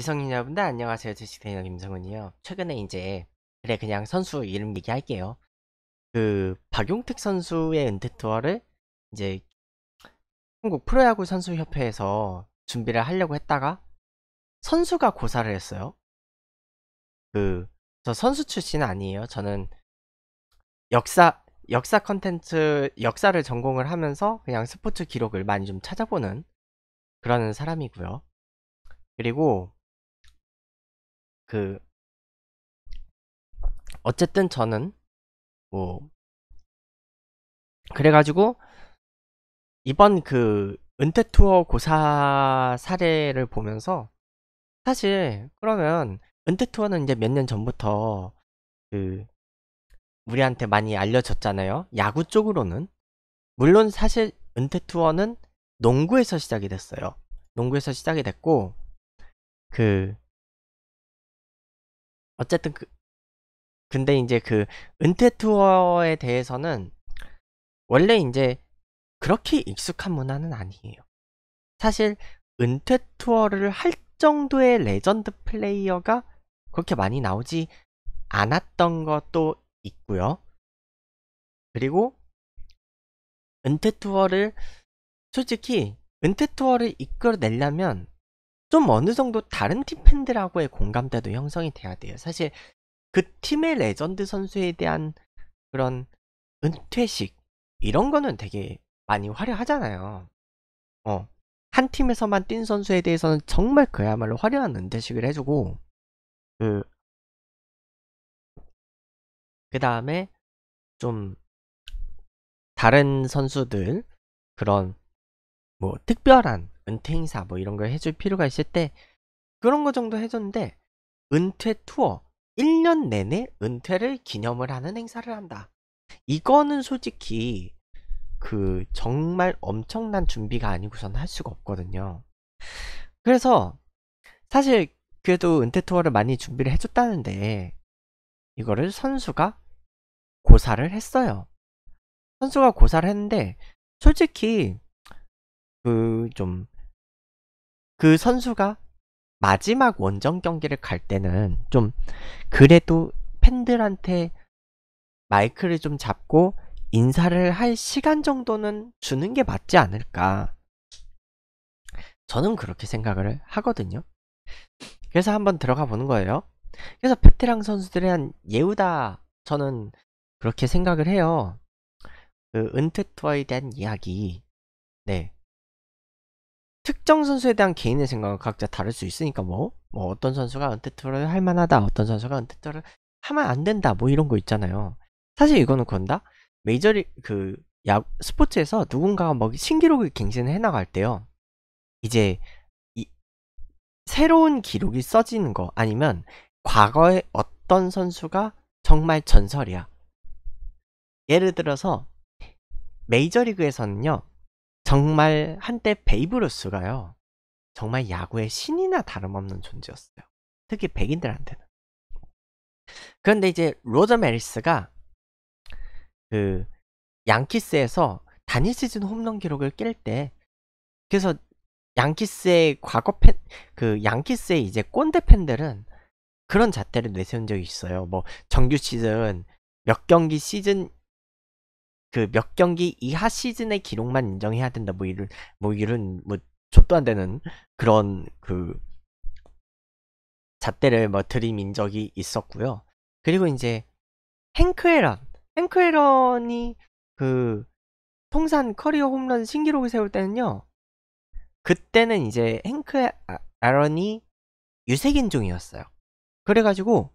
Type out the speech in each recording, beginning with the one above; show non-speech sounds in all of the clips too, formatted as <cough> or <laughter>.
지성인 여러분들 안녕하세요 주식대인 김성훈이요 최근에 이제 그래 그냥 선수 이름 얘기할게요 그 박용택 선수의 은퇴 투어를 이제 한국 프로야구 선수협회에서 준비를 하려고 했다가 선수가 고사를 했어요 그 저 선수 출신 아니에요 저는 역사 역사 컨텐츠 역사를 전공을 하면서 그냥 스포츠 기록을 많이 좀 찾아보는 그런 사람이고요 그리고 그 어쨌든 저는 뭐 그래가지고 이번 그 은퇴 투어 고사 사례를 보면서 사실 그러면 은퇴 투어는 이제 몇 년 전부터 그 우리한테 많이 알려졌잖아요. 야구 쪽으로는 물론 사실 은퇴 투어는 농구에서 시작이 됐어요. 농구에서 시작이 됐고 그 어쨌든 그 근데 이제 그 은퇴 투어에 대해서는 원래 이제 그렇게 익숙한 문화는 아니에요. 사실 은퇴 투어를 할 정도의 레전드 플레이어가 그렇게 많이 나오지 않았던 것도 있고요. 그리고 은퇴 투어를 솔직히 은퇴 투어를 이끌어내려면 좀 어느 정도 다른 팀 팬들하고의 공감대도 형성이 돼야 돼요. 사실 그 팀의 레전드 선수에 대한 그런 은퇴식 이런 거는 되게 많이 화려하잖아요. 어. 한 팀에서만 뛴 선수에 대해서는 정말 그야말로 화려한 은퇴식을 해주고 그 그다음에 좀 다른 선수들 그런 뭐 특별한 은퇴 인사 뭐 이런 걸 해줄 필요가 있을 때 그런 거 정도 해줬는데 은퇴 투어 1년 내내 은퇴를 기념을 하는 행사를 한다. 이거는 솔직히 그 정말 엄청난 준비가 아니고선 할 수가 없거든요. 그래서 사실 그래도 은퇴 투어를 많이 준비를 해줬다는데 이거를 선수가 고사를 했어요. 선수가 고사를 했는데 솔직히 그좀 그 선수가 마지막 원정 경기를 갈 때는 좀 그래도 팬들한테 마이크를 좀 잡고 인사를 할 시간 정도는 주는 게 맞지 않을까. 저는 그렇게 생각을 하거든요. 그래서 한번 들어가 보는 거예요. 그래서 베테랑 선수들에 한 예우다 저는 그렇게 생각을 해요. 그 은퇴 투어에 대한 이야기. 네. 특정 선수에 대한 개인의 생각은 각자 다를 수 있으니까 뭐, 뭐 어떤 선수가 언택트를 할 만하다, 어떤 선수가 언택트를 하면 안 된다, 뭐 이런 거 있잖아요. 사실 이거는 그런다. 메이저리 그 야, 스포츠에서 누군가가 막 신기록을 갱신해 나갈 때요. 이제 이 새로운 기록이 써지는 거 아니면 과거에 어떤 선수가 정말 전설이야. 예를 들어서 메이저리그에서는요. 정말 한때 베이브루스가요. 정말 야구의 신이나 다름없는 존재였어요. 특히 백인들한테는. 그런데 이제 로저 메리스가 그 양키스에서 단일 시즌 홈런 기록을 깰 때 그래서 양키스의 과거 팬그 양키스의 이제 꼰대 팬들은 그런 잣대를 내세운 적이 있어요. 뭐 정규 시즌 몇 경기 시즌 그몇 경기 이하 시즌의 기록만 인정해야 된다 뭐 이런 뭐 이런 뭐 좆도 안 되는 그런 그 잣대를 뭐 들이민 적이 있었고요. 그리고 이제 행크에런 행크에런이 그 통산 커리어 홈런 신기록을 세울 때는요. 그때는 이제 행크 에런이 아, 유색인종이었어요. 그래가지고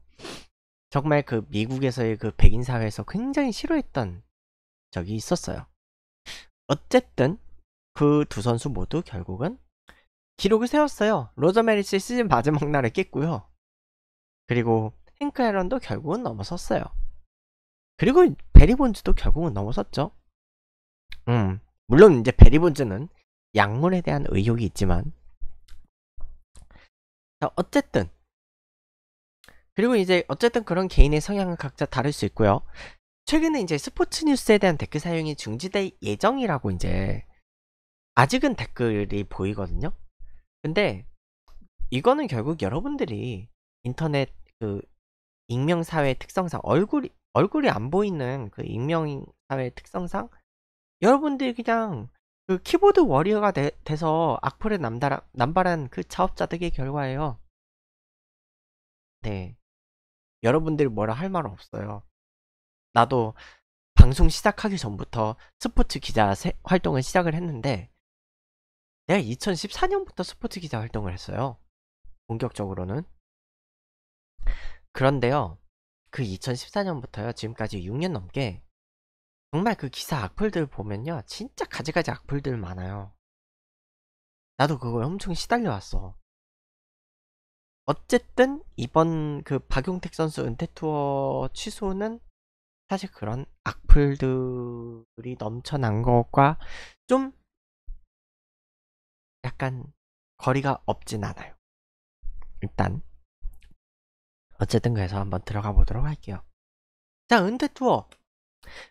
정말 그 미국에서의 그 백인 사회에서 굉장히 싫어했던 적이 있었어요. 어쨌든 그 두 선수 모두 결국은 기록을 세웠어요. 로저 메리스의 시즌 마지막 날에 깼고요. 그리고 헨크 에런도 결국은 넘어섰어요. 그리고 베리본즈도 결국은 넘어섰죠. 음, 물론 이제 베리본즈는 약물에 대한 의혹이 있지만 자, 어쨌든 그리고 이제 어쨌든 그런 개인의 성향은 각자 다를 수 있고요. 최근에 이제 스포츠 뉴스에 대한 댓글 사용이 중지될 예정이라고 이제 아직은 댓글이 보이거든요. 근데 이거는 결국 여러분들이 인터넷 그 익명 사회 특성상 얼굴이 얼굴이 안 보이는 그 익명 사회 특성상 여러분들이 그냥 그 키보드 워리어가 되, 돼서 악플에 남달한, 남발한 그 자업자득의 결과예요. 네. 여러분들 뭐라 할 말 없어요. 나도 방송 시작하기 전부터 스포츠 기자 활동을 시작을 했는데 내가 2014년부터 스포츠 기자 활동을 했어요. 본격적으로는. 그런데요. 그 2014년부터요. 지금까지 6년 넘게 정말 그 기사 악플들 보면요. 진짜 가지가지 악플들 많아요. 나도 그거 엄청 시달려왔어. 어쨌든 이번 그 박용택 선수 은퇴 투어 취소는 사실 그런 악플들이 넘쳐난 것과 좀 약간 거리가 없진 않아요. 일단 어쨌든 그래서 한번 들어가 보도록 할게요. 자 은퇴 투어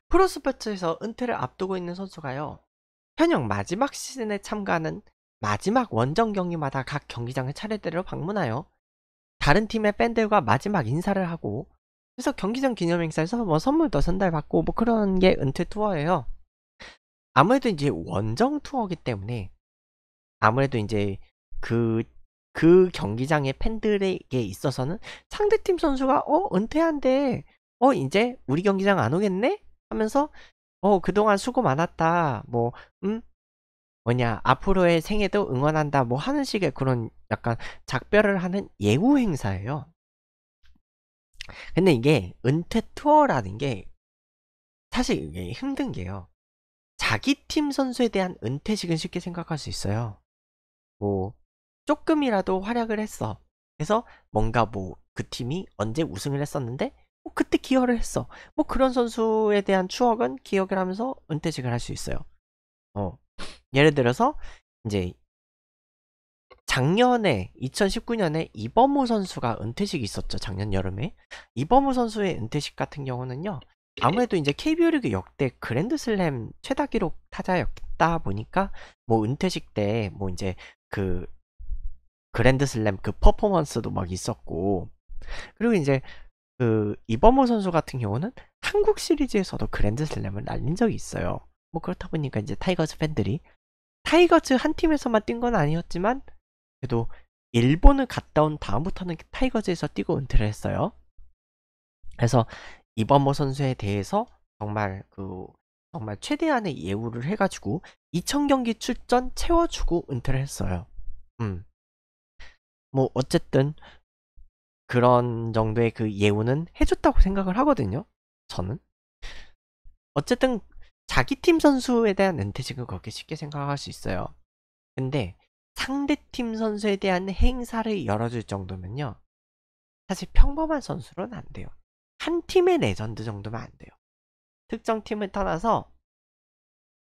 프로스포츠에서 은퇴를 앞두고 있는 선수가요. 현역 마지막 시즌에 참가하는 마지막 원정 경기마다 각 경기장을 차례대로 방문하여 다른 팀의 팬들과 마지막 인사를 하고 그래서 경기장 기념 행사에서 뭐 선물도 전달받고 뭐 그런 게 은퇴 투어예요. 아무래도 이제 원정 투어기 때문에 아무래도 이제 그, 그 경기장의 팬들에게 있어서는 상대팀 선수가 어, 은퇴한데 어, 이제 우리 경기장 안 오겠네? 하면서 어, 그동안 수고 많았다. 뭐, 음, 뭐냐, 앞으로의 생애도 응원한다. 뭐 하는 식의 그런 약간 작별을 하는 예우 행사예요. 근데 이게 은퇴 투어라는 게 사실 이게 힘든 게요. 자기 팀 선수에 대한 은퇴식은 쉽게 생각할 수 있어요. 뭐 조금이라도 활약을 했어. 그래서 뭔가 뭐 그 팀이 언제 우승을 했었는데 뭐 그때 기여를 했어. 뭐 그런 선수에 대한 추억은 기억을 하면서 은퇴식을 할 수 있어요. 어. 예를 들어서 이제 작년에 2019년에 이범우 선수가 은퇴식이 있었죠. 작년 여름에 이범우 선수의 은퇴식 같은 경우는요. 아무래도 이제 KBO 리그 역대 그랜드슬램 최다 기록 타자였다 보니까 뭐 은퇴식 때 뭐 이제 그 그랜드슬램 그 퍼포먼스도 막 있었고 그리고 이제 그 이범호 선수 같은 경우는 한국 시리즈에서도 그랜드슬램을 날린 적이 있어요. 뭐 그렇다 보니까 이제 타이거즈 팬들이 타이거즈 한 팀에서만 뛴 건 아니었지만 그래도 일본을 갔다 온 다음부터는 타이거즈에서 뛰고 은퇴를 했어요. 그래서 이범호 선수에 대해서 정말 그 정말 최대한의 예우를 해가지고 2000경기 출전 채워주고 은퇴를 했어요. 음. 뭐 어쨌든 그런 정도의 그 예우는 해줬다고 생각을 하거든요. 저는 어쨌든 자기 팀 선수에 대한 은퇴식은 그렇게 쉽게 생각할 수 있어요. 근데 상대팀 선수에 대한 행사를 열어줄 정도면요. 사실 평범한 선수로는 안 돼요. 한 팀의 레전드 정도면 안 돼요. 특정 팀을 떠나서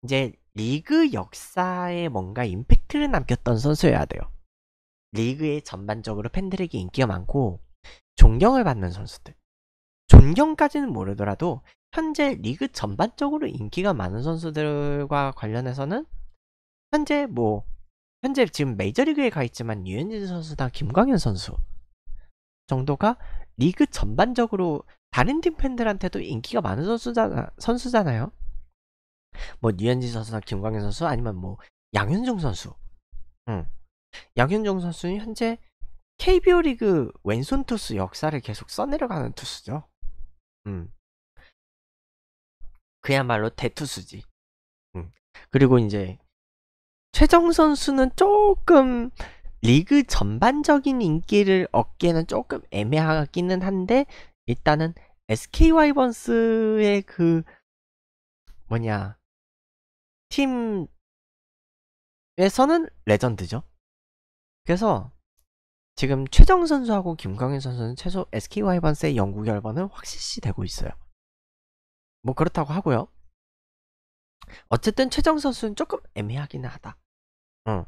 이제 리그 역사에 뭔가 임팩트를 남겼던 선수여야 돼요. 리그에 전반적으로 팬들에게 인기가 많고 존경을 받는 선수들. 존경까지는 모르더라도 현재 리그 전반적으로 인기가 많은 선수들과 관련해서는 현재 뭐 현재 지금 메이저리그에 가 있지만 유현진 선수나 김광현 선수 정도가 리그 전반적으로 다른 팀 팬들한테도 인기가 많은 선수잖아, 선수잖아요. 뭐 유현진 선수나 김광현 선수 아니면 뭐 양현종 선수. 응. 양현종 선수는 현재 KBO 리그 왼손 투수 역사를 계속 써내려가는 투수죠. 음. 그야말로 대투수지. 음. 그리고 이제 최정 선수는 조금 리그 전반적인 인기를 얻기에는 조금 애매하기는 한데 일단은 SK 와이번스의 그 뭐냐 팀에서는 레전드죠. 그래서 지금 최정 선수하고 김광현 선수는 최소 SK 와이번스의 영구 결번은 확실시 되고 있어요. 뭐 그렇다고 하고요. 어쨌든 최정 선수는 조금 애매하긴 하다. 응. 어.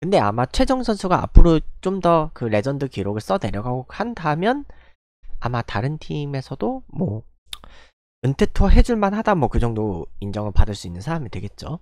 근데 아마 최정 선수가 앞으로 좀 더 그 레전드 기록을 써 내려가고 한다면 아마 다른 팀에서도 뭐 은퇴 투어 해줄만 하다 뭐 그 정도 인정을 받을 수 있는 사람이 되겠죠.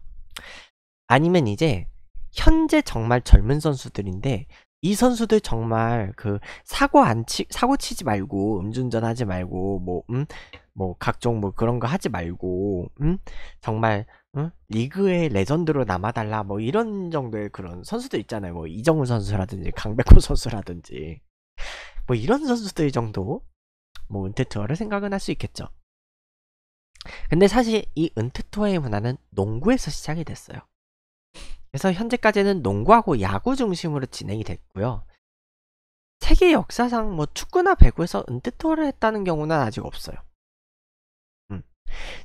아니면 이제 현재 정말 젊은 선수들인데 이 선수들 정말 그 사고 안 치, 사고 치지 말고 음주운전 하지 말고 뭐, 음, 뭐 각종 뭐 그런 거 하지 말고 응? 정말 응? 리그의 레전드로 남아달라 뭐 이런 정도의 그런 선수도 있잖아요. 뭐이정훈 선수라든지 강백호 <laughs> 선수라든지 뭐 이런 선수들 정도 뭐 은퇴 투어를 생각은 할 수 있겠죠. 근데 사실 이 은퇴 투어의 문화는 농구에서 시작이 됐어요. 그래서 현재까지는 농구하고 야구 중심으로 진행이 됐고요. 세계 역사상 뭐 축구나 배구에서 은퇴 투어를 했다는 경우는 아직 없어요.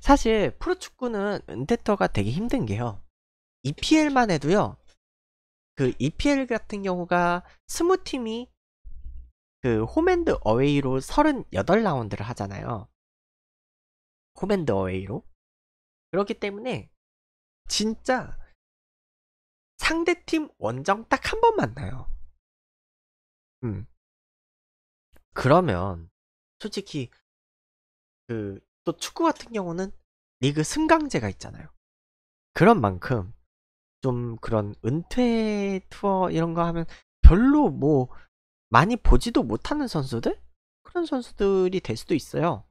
사실 프로축구는 은퇴터가 되게 힘든 게요. EPL만 해도요. 그 EPL 같은 경우가 20팀이 그 홈앤드 어웨이로 38라운드를 하잖아요. 홈앤드 어웨이로. 그렇기 때문에 진짜 상대팀 원정 딱 한 번 만나요. 음. 그러면 솔직히 그또 축구 같은 경우는 리그 승강제가 있잖아요. 그런 만큼 좀 그런 은퇴 투어 이런 거 하면 별로 뭐 많이 보지도 못하는 선수들? 그런 선수들이 될 수도 있어요.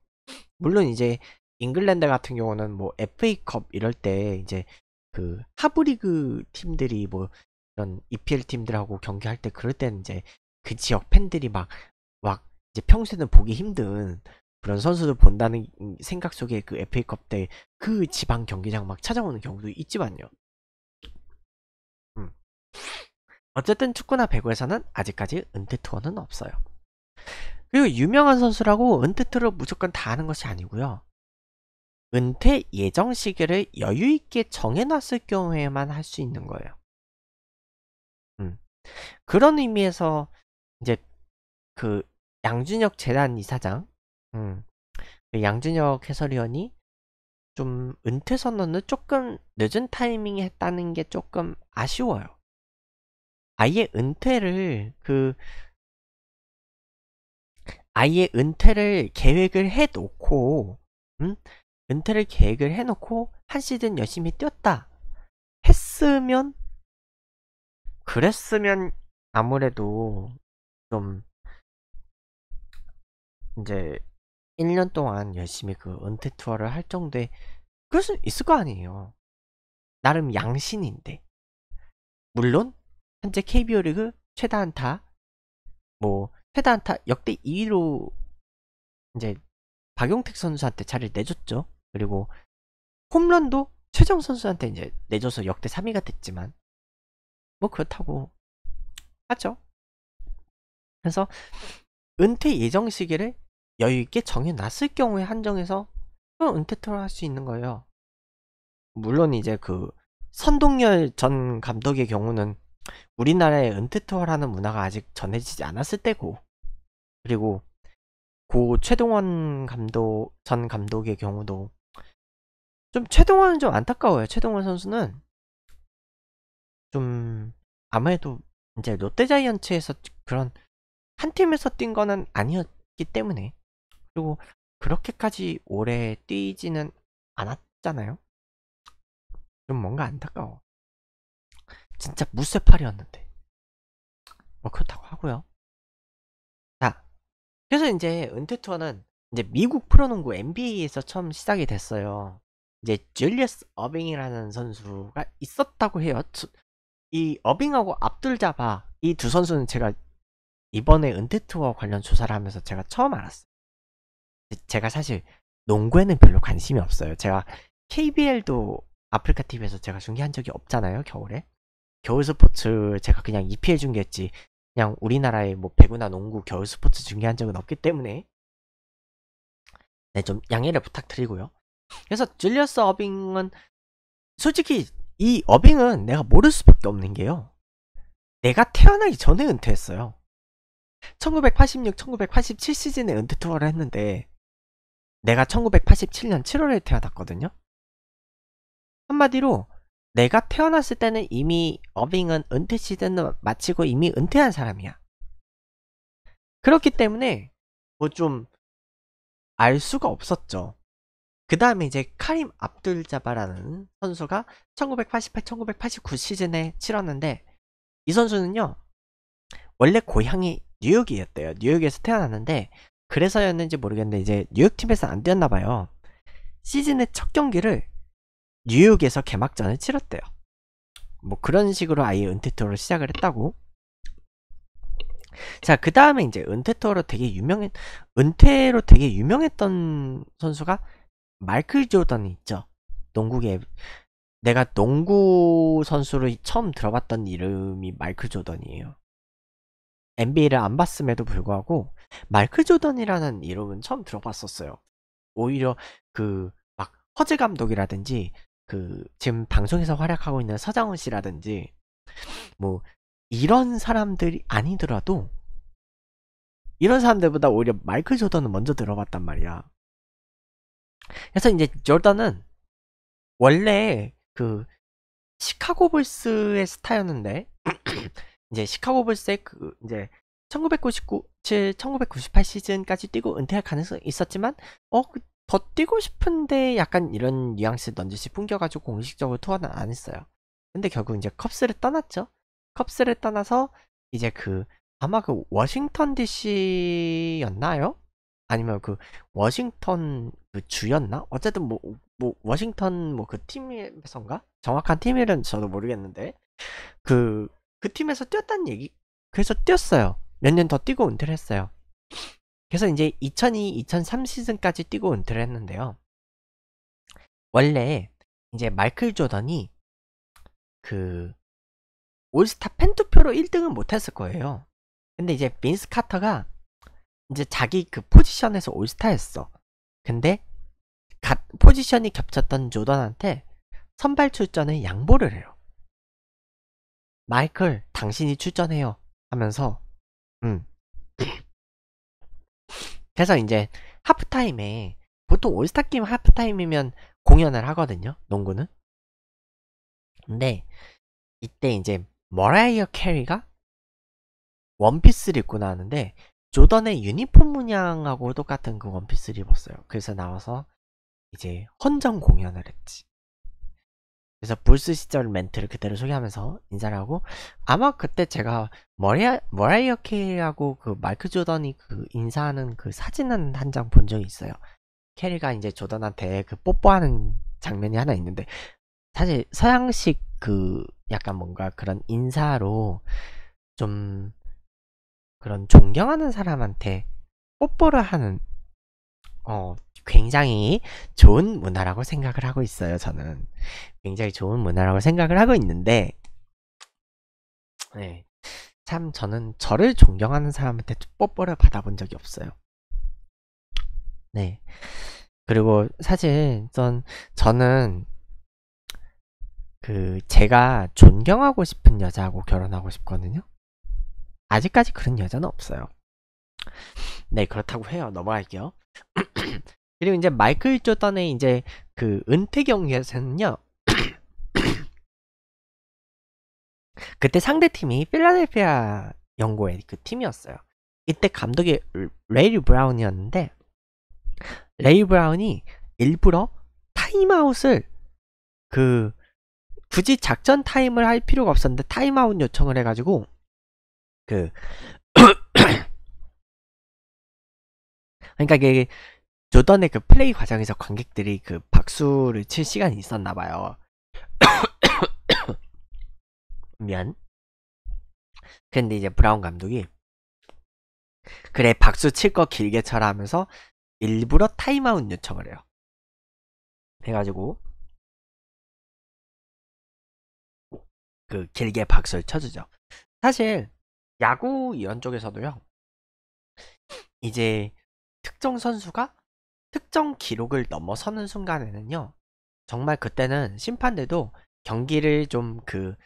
물론 이제 잉글랜드 같은 경우는 뭐 FA컵 이럴 때 이제 그 하브리그 팀들이 뭐 이런 EPL 팀들하고 경기할 때 그럴 때는 이제 그 지역 팬들이 막, 막 이제 평소에는 보기 힘든 그런 선수들 본다는 생각 속에 그 FA컵 때 그 지방 경기장 막 찾아오는 경우도 있지만요. 음. 어쨌든 축구나 배구에서는 아직까지 은퇴 투어는 없어요. 그리고 유명한 선수라고 은퇴 투를 어 무조건 다 하는 것이 아니고요. 은퇴 예정 시기를 여유 있게 정해놨을 경우에만 할 수 있는 거예요. 음. 그런 의미에서 이제 그 양준혁 재단 이사장 음. 그 양진혁 해설위원이 좀 은퇴 선언을 조금 늦은 타이밍에 했다는 게 조금 아쉬워요. 아예 은퇴를 그 아예 은퇴를 계획을 해놓고 음? 은퇴를 계획을 해놓고 한 시즌 열심히 뛰었다 했으면 그랬으면 아무래도 좀 이제 1년 동안 열심히 그 은퇴 투어를 할 정도의 그럴 수 있을 거 아니에요. 나름 양신인데. 물론 현재 KBO 리그 최다 안타 뭐 최다 안타 역대 2위로 이제 박용택 선수한테 자리를 내줬죠. 그리고 홈런도 최정 선수한테 이제 내줘서 역대 3위가 됐지만 뭐 그렇다고 하죠. 그래서 은퇴 예정 시기를 여유있게 정해놨을 경우에 한정해서 또 은퇴토를 할 수 있는 거예요. 물론 이제 그 선동열 전 감독의 경우는 우리나라에 은퇴투어라는 문화가 아직 전해지지 않았을 때고 그리고 고 최동원 감독 전 감독의 경우도 좀 최동원은 좀 안타까워요. 최동원 선수는 좀 아무래도 이제 롯데자이언츠에서 그런 한 팀에서 뛴 거는 아니었기 때문에 그리고 그렇게까지 오래 뛰지는 않았잖아요. 좀 뭔가 안타까워. 진짜 무쇠팔이었는데. 뭐 그렇다고 하고요. 자, 그래서 이제 은퇴 투어는 이제 미국 프로농구 NBA에서 처음 시작이 됐어요. 이제 줄리어스 어빙이라는 선수가 있었다고 해요. 이 어빙하고 압둘 자바 이두 선수는 제가 이번에 은퇴 투어 관련 조사를 하면서 제가 처음 알았어요. 제가 사실 농구에는 별로 관심이 없어요. 제가 KBL도 아프리카 TV에서 제가 중계한 적이 없잖아요, 겨울에. 겨울 스포츠 제가 그냥 EPL 중계했지. 그냥 우리나라의 뭐 배구나 농구 겨울 스포츠 중계한 적은 없기 때문에 네, 좀 양해를 부탁드리고요. 그래서 줄리어스 어빙은 솔직히 이 어빙은 내가 모를 수밖에 없는 게요. 내가 태어나기 전에 은퇴했어요. 1986, 1987 시즌에 은퇴 투어를 했는데 내가 1987년 7월에 태어났거든요. 한마디로 내가 태어났을 때는 이미 어빙은 은퇴 시즌을 마치고 이미 은퇴한 사람이야. 그렇기 때문에 뭐 좀 알 수가 없었죠. 그 다음에 이제 카림 압둘자바라는 선수가 1988, 1989 시즌에 치렀는데 이 선수는요 원래 고향이 뉴욕이었대요. 뉴욕에서 태어났는데 그래서였는지 모르겠는데 이제 뉴욕팀에서 안되었나봐요 시즌의 첫 경기를 뉴욕에서 개막전을 치렀대요. 뭐 그런 식으로 아예 은퇴 토어를 시작을 했다고. 자, 그 다음에 이제 은퇴 토어로 되게 유명했, 은퇴로 되게 유명했던 선수가 마이클 조던이 있죠. 농구계, 내가 농구 선수를 처음 들어봤던 이름이 마이클 조던이에요. NBA를 안 봤음에도 불구하고 마이클 조던이라는 이름은 처음 들어봤었어요. 오히려 그 막 허재 감독이라든지 그 지금 방송에서 활약하고 있는 서장훈 씨라든지 뭐 이런 사람들이 아니더라도 이런 사람들보다 오히려 마이클 조던은 먼저 들어봤단 말이야. 그래서 이제 조던은 원래 그 시카고 볼스의 스타였는데 이제 시카고 불스의 그 이제 1997, 1998 시즌까지 뛰고 은퇴할 가능성이 있었지만 어, 그 더 뛰고 싶은데 약간 이런 뉘앙스 넌지시 풍겨가지고 공식적으로 투어는 안 했어요. 근데 결국 이제 컵스를 떠났죠. 컵스를 떠나서 이제 그 아마 그 워싱턴 DC였나요? 아니면 그 워싱턴 그 주였나? 어쨌든 뭐, 뭐 워싱턴 뭐 그 팀에선가 정확한 팀이은 저도 모르겠는데 그그 팀에서 뛰었다는 얘기. 그래서 뛰었어요. 몇 년 더 뛰고 은퇴를 했어요. 그래서 이제 2002, 2003 시즌까지 뛰고 은퇴를 했는데요. 원래 이제 마이클 조던이 그 올스타 팬투표로 1등은 못했을 거예요. 근데 이제 빈스 카터가 이제 자기 그 포지션에서 올스타였어. 근데 갓 포지션이 겹쳤던 조던한테 선발 출전을 양보를 해요. 마이클, 당신이 출전해요. 하면서, 음. <laughs> 그래서 이제 하프타임에, 보통 올스타 게임 하프타임이면 공연을 하거든요, 농구는. 근데, 이때 이제, 머라이어 캐리가 원피스를 입고 나왔는데, 조던의 유니폼 문양하고 똑같은 그 원피스를 입었어요. 그래서 나와서 이제 헌정 공연을 했지. 그래서 불스 시절 멘트를 그대로 소개하면서 인사를 하고 아마 그때 제가 머라이어 캐리하고 그 마이크 조던이 그 인사하는 그 사진은 한 장 본 적이 있어요. 캐리가 이제 조던한테 그 뽀뽀하는 장면이 하나 있는데 사실 서양식 그 약간 뭔가 그런 인사로 좀 그런 존경하는 사람한테 뽀뽀를 하는 어 굉장히 좋은 문화라고 생각을 하고 있어요, 저는. 굉장히 좋은 문화라고 생각을 하고 있는데, 네. 참 저는 저를 존경하는 사람한테 뽀뽀를 받아본 적이 없어요. 네. 그리고 사실 전 저는 그 제가 존경하고 싶은 여자하고 결혼하고 싶거든요. 아직까지 그런 여자는 없어요. 네, 그렇다고 해요. 넘어갈게요. 그리고 이제 마이클 조던의 이제 그 은퇴 경기에서는요. <coughs> 그때 상대팀이 필라델피아 연고의 그 팀이었어요. 이때 감독이 레이 브라운이었는데 레이 브라운이 일부러 타임아웃을 그 굳이 작전 타임을 할 필요가 없었는데 타임아웃 요청을 해가지고 그 <coughs> 그러니까 이게 요던의 그 플레이 과정에서 관객들이 그 박수를 칠 시간이 있었나 봐요. <coughs> 미안. 근데 이제 브라운 감독이 그래 박수 칠 거 길게 쳐라 하면서 일부러 타임아웃 요청을 해요. 해가지고 그 길게 박수를 쳐주죠. 사실 야구 이런 쪽에서도요. 이제 특정 선수가 특정 기록을 넘어서는 순간에는요, 정말 그때는 심판들도 경기를 좀 그,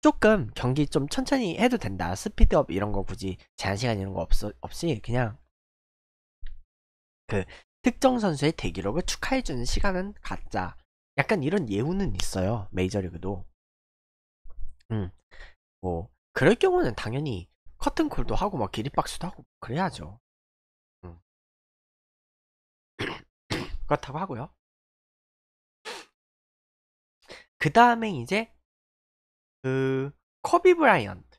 조금 경기 좀 천천히 해도 된다. 스피드업 이런 거 굳이 제한 시간 이런 거 없, 어 없이 그냥 그 특정 선수의 대기록을 축하해주는 시간은 갖자. 약간 이런 예우는 있어요. 메이저리그도. 음, 뭐, 그럴 경우는 당연히 커튼콜도 하고 막 기립박수도 하고 그래야죠. <coughs> 그렇다고 하고요. 그 다음에 이제 그 커비 브라이언트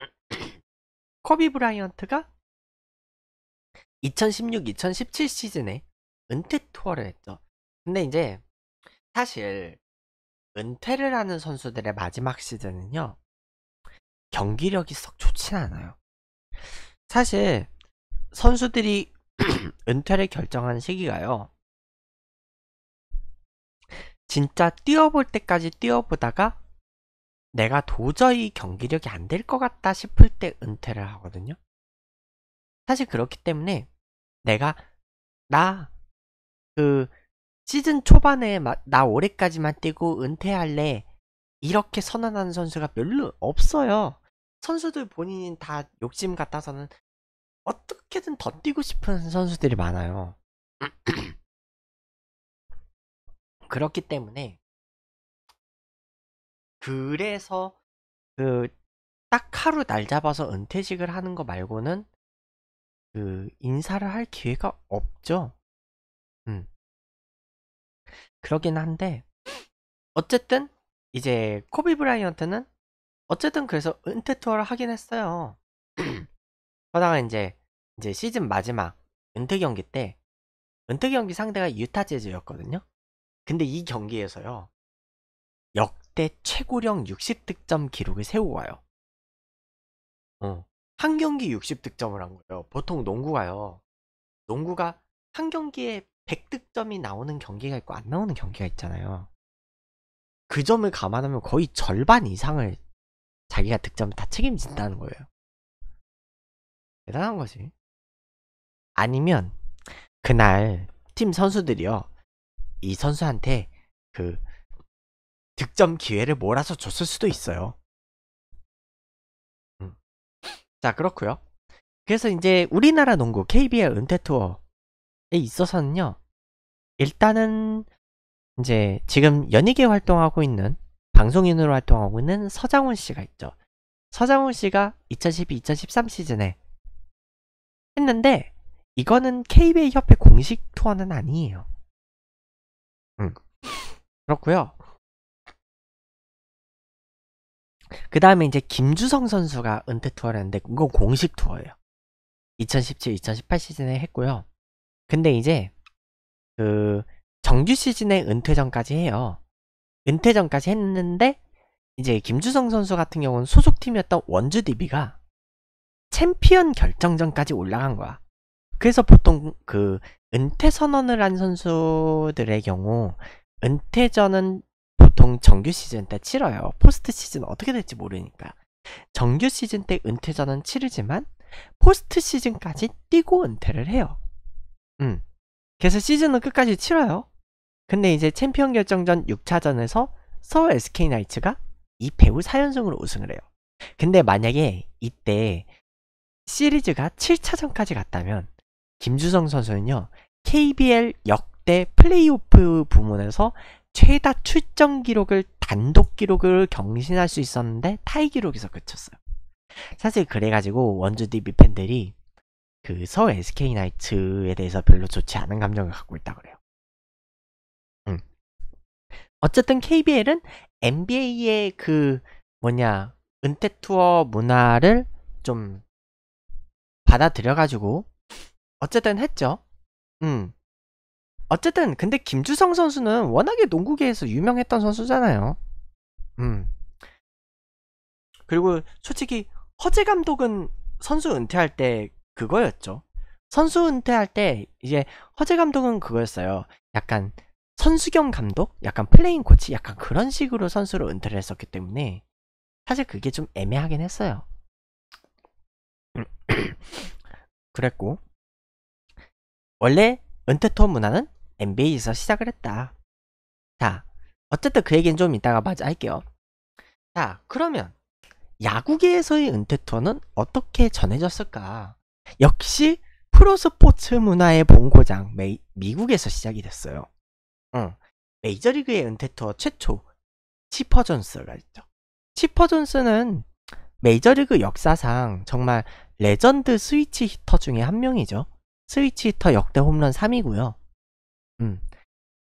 <coughs> 커비 브라이언트가 2016-2017 시즌에 은퇴 투어를 했죠. 근데 이제 사실 은퇴를 하는 선수들의 마지막 시즌은요 경기력이 썩 좋진 않아요. 사실 선수들이 <clears throat> 은퇴를 결정한 시기가요. 진짜 뛰어볼 때까지 뛰어보다가 내가 도저히 경기력이 안 될 것 같다 싶을 때 은퇴를 하거든요. 사실 그렇기 때문에 내가 나 그 시즌 초반에 나 올해까지만 뛰고 은퇴할래 이렇게 선언하는 선수가 별로 없어요. 선수들 본인인 다 욕심 같아서는 어떻게든 더 뛰고 싶은 선수들이 많아요. <clears throat> 그렇기 때문에 그래서 그 딱 하루 날 잡아서 은퇴식을 하는 거 말고는 그 인사를 할 기회가 없죠. 음. 그러긴 한데 어쨌든 이제 코비 브라이언트는 어쨌든 그래서 은퇴 투어를 하긴 했어요. 하다가 <clears throat> 이제 이제 시즌 마지막 은퇴 경기 때 은퇴 경기 상대가 유타 재즈였거든요. 근데 이 경기에서요. 역대 최고령 60득점 기록을 세우고 와요. 어. 한 경기 60득점을 한 거예요. 보통 농구가요. 농구가 한 경기에 100득점이 나오는 경기가 있고 안 나오는 경기가 있잖아요. 그 점을 감안하면 거의 절반 이상을 자기가 득점을 다 책임진다는 거예요. 대단한 거지. 아니면 그날 팀 선수들이요 이 선수한테 그 득점 기회를 몰아서 줬을 수도 있어요. 음. 자 그렇고요. 그래서 이제 우리나라 농구 KBL 은퇴 투어에 있어서는요 일단은 이제 지금 연예계 활동하고 있는 방송인으로 활동하고 있는 서장훈 씨가 있죠. 서장훈 씨가 2012-2013 시즌에 했는데 이거는 KBA 협회 공식 투어는 아니에요. 음. 그렇고요. 그 다음에 이제 김주성 선수가 은퇴 투어를 했는데 그건 공식 투어예요. 2017, 2018 시즌에 했고요. 근데 이제 그 정규 시즌에 은퇴 전까지 해요. 은퇴 전까지 했는데 이제 김주성 선수 같은 경우는 소속팀이었던 원주 DB가 챔피언 결정전까지 올라간 거야. 그래서 보통 그 은퇴 선언을 한 선수들의 경우 은퇴전은 보통 정규 시즌 때 치러요. 포스트 시즌 어떻게 될지 모르니까. 정규 시즌 때 은퇴전은 치르지만 포스트 시즌까지 뛰고 은퇴를 해요. 음. 그래서 시즌은 끝까지 치러요. 근데 이제 챔피언 결정전 6차전에서 서울 SK 나이츠가 이 배우 4연승으로 우승을 해요. 근데 만약에 이때 시리즈가 7차전까지 갔다면 김주성 선수는요, KBL 역대 플레이오프 부문에서 최다 출전 기록을 단독 기록을 경신할 수 있었는데 타이 기록에서 그쳤어요. 사실 그래가지고 원주 DB 팬들이 그 서울 SK 나이츠에 대해서 별로 좋지 않은 감정을 갖고 있다 그래요. 음. 어쨌든 KBL은 NBA의 그 뭐냐 은퇴 투어 문화를 좀 받아들여가지고 어쨌든 했죠. 음. 어쨌든 근데 김주성 선수는 워낙에 농구계에서 유명했던 선수잖아요. 음. 그리고 솔직히 허재 감독은 선수 은퇴할 때 그거였죠. 선수 은퇴할 때 이제 허재 감독은 그거였어요. 약간 선수 겸 감독, 약간 플레인 코치, 약간 그런 식으로 선수로 은퇴를 했었기 때문에 사실 그게 좀 애매하긴 했어요. <clears throat> 그랬고 원래 은퇴토 문화는 NBA에서 시작을 했다. 자, 어쨌든 그 얘기는 좀 이따가 마저 할게요. 자, 그러면 야구계에서의 은퇴토는 어떻게 전해졌을까? 역시 프로 스포츠 문화의 본고장 메이, 미국에서 시작이 됐어요. 응. 메이저리그의 은퇴투어 최초 치퍼 존스라했죠 치퍼 존스는 메이저리그 역사상 정말 레전드 스위치 히터 중에 한 명이죠. 스위치 히터 역대 홈런 3위고요. 음.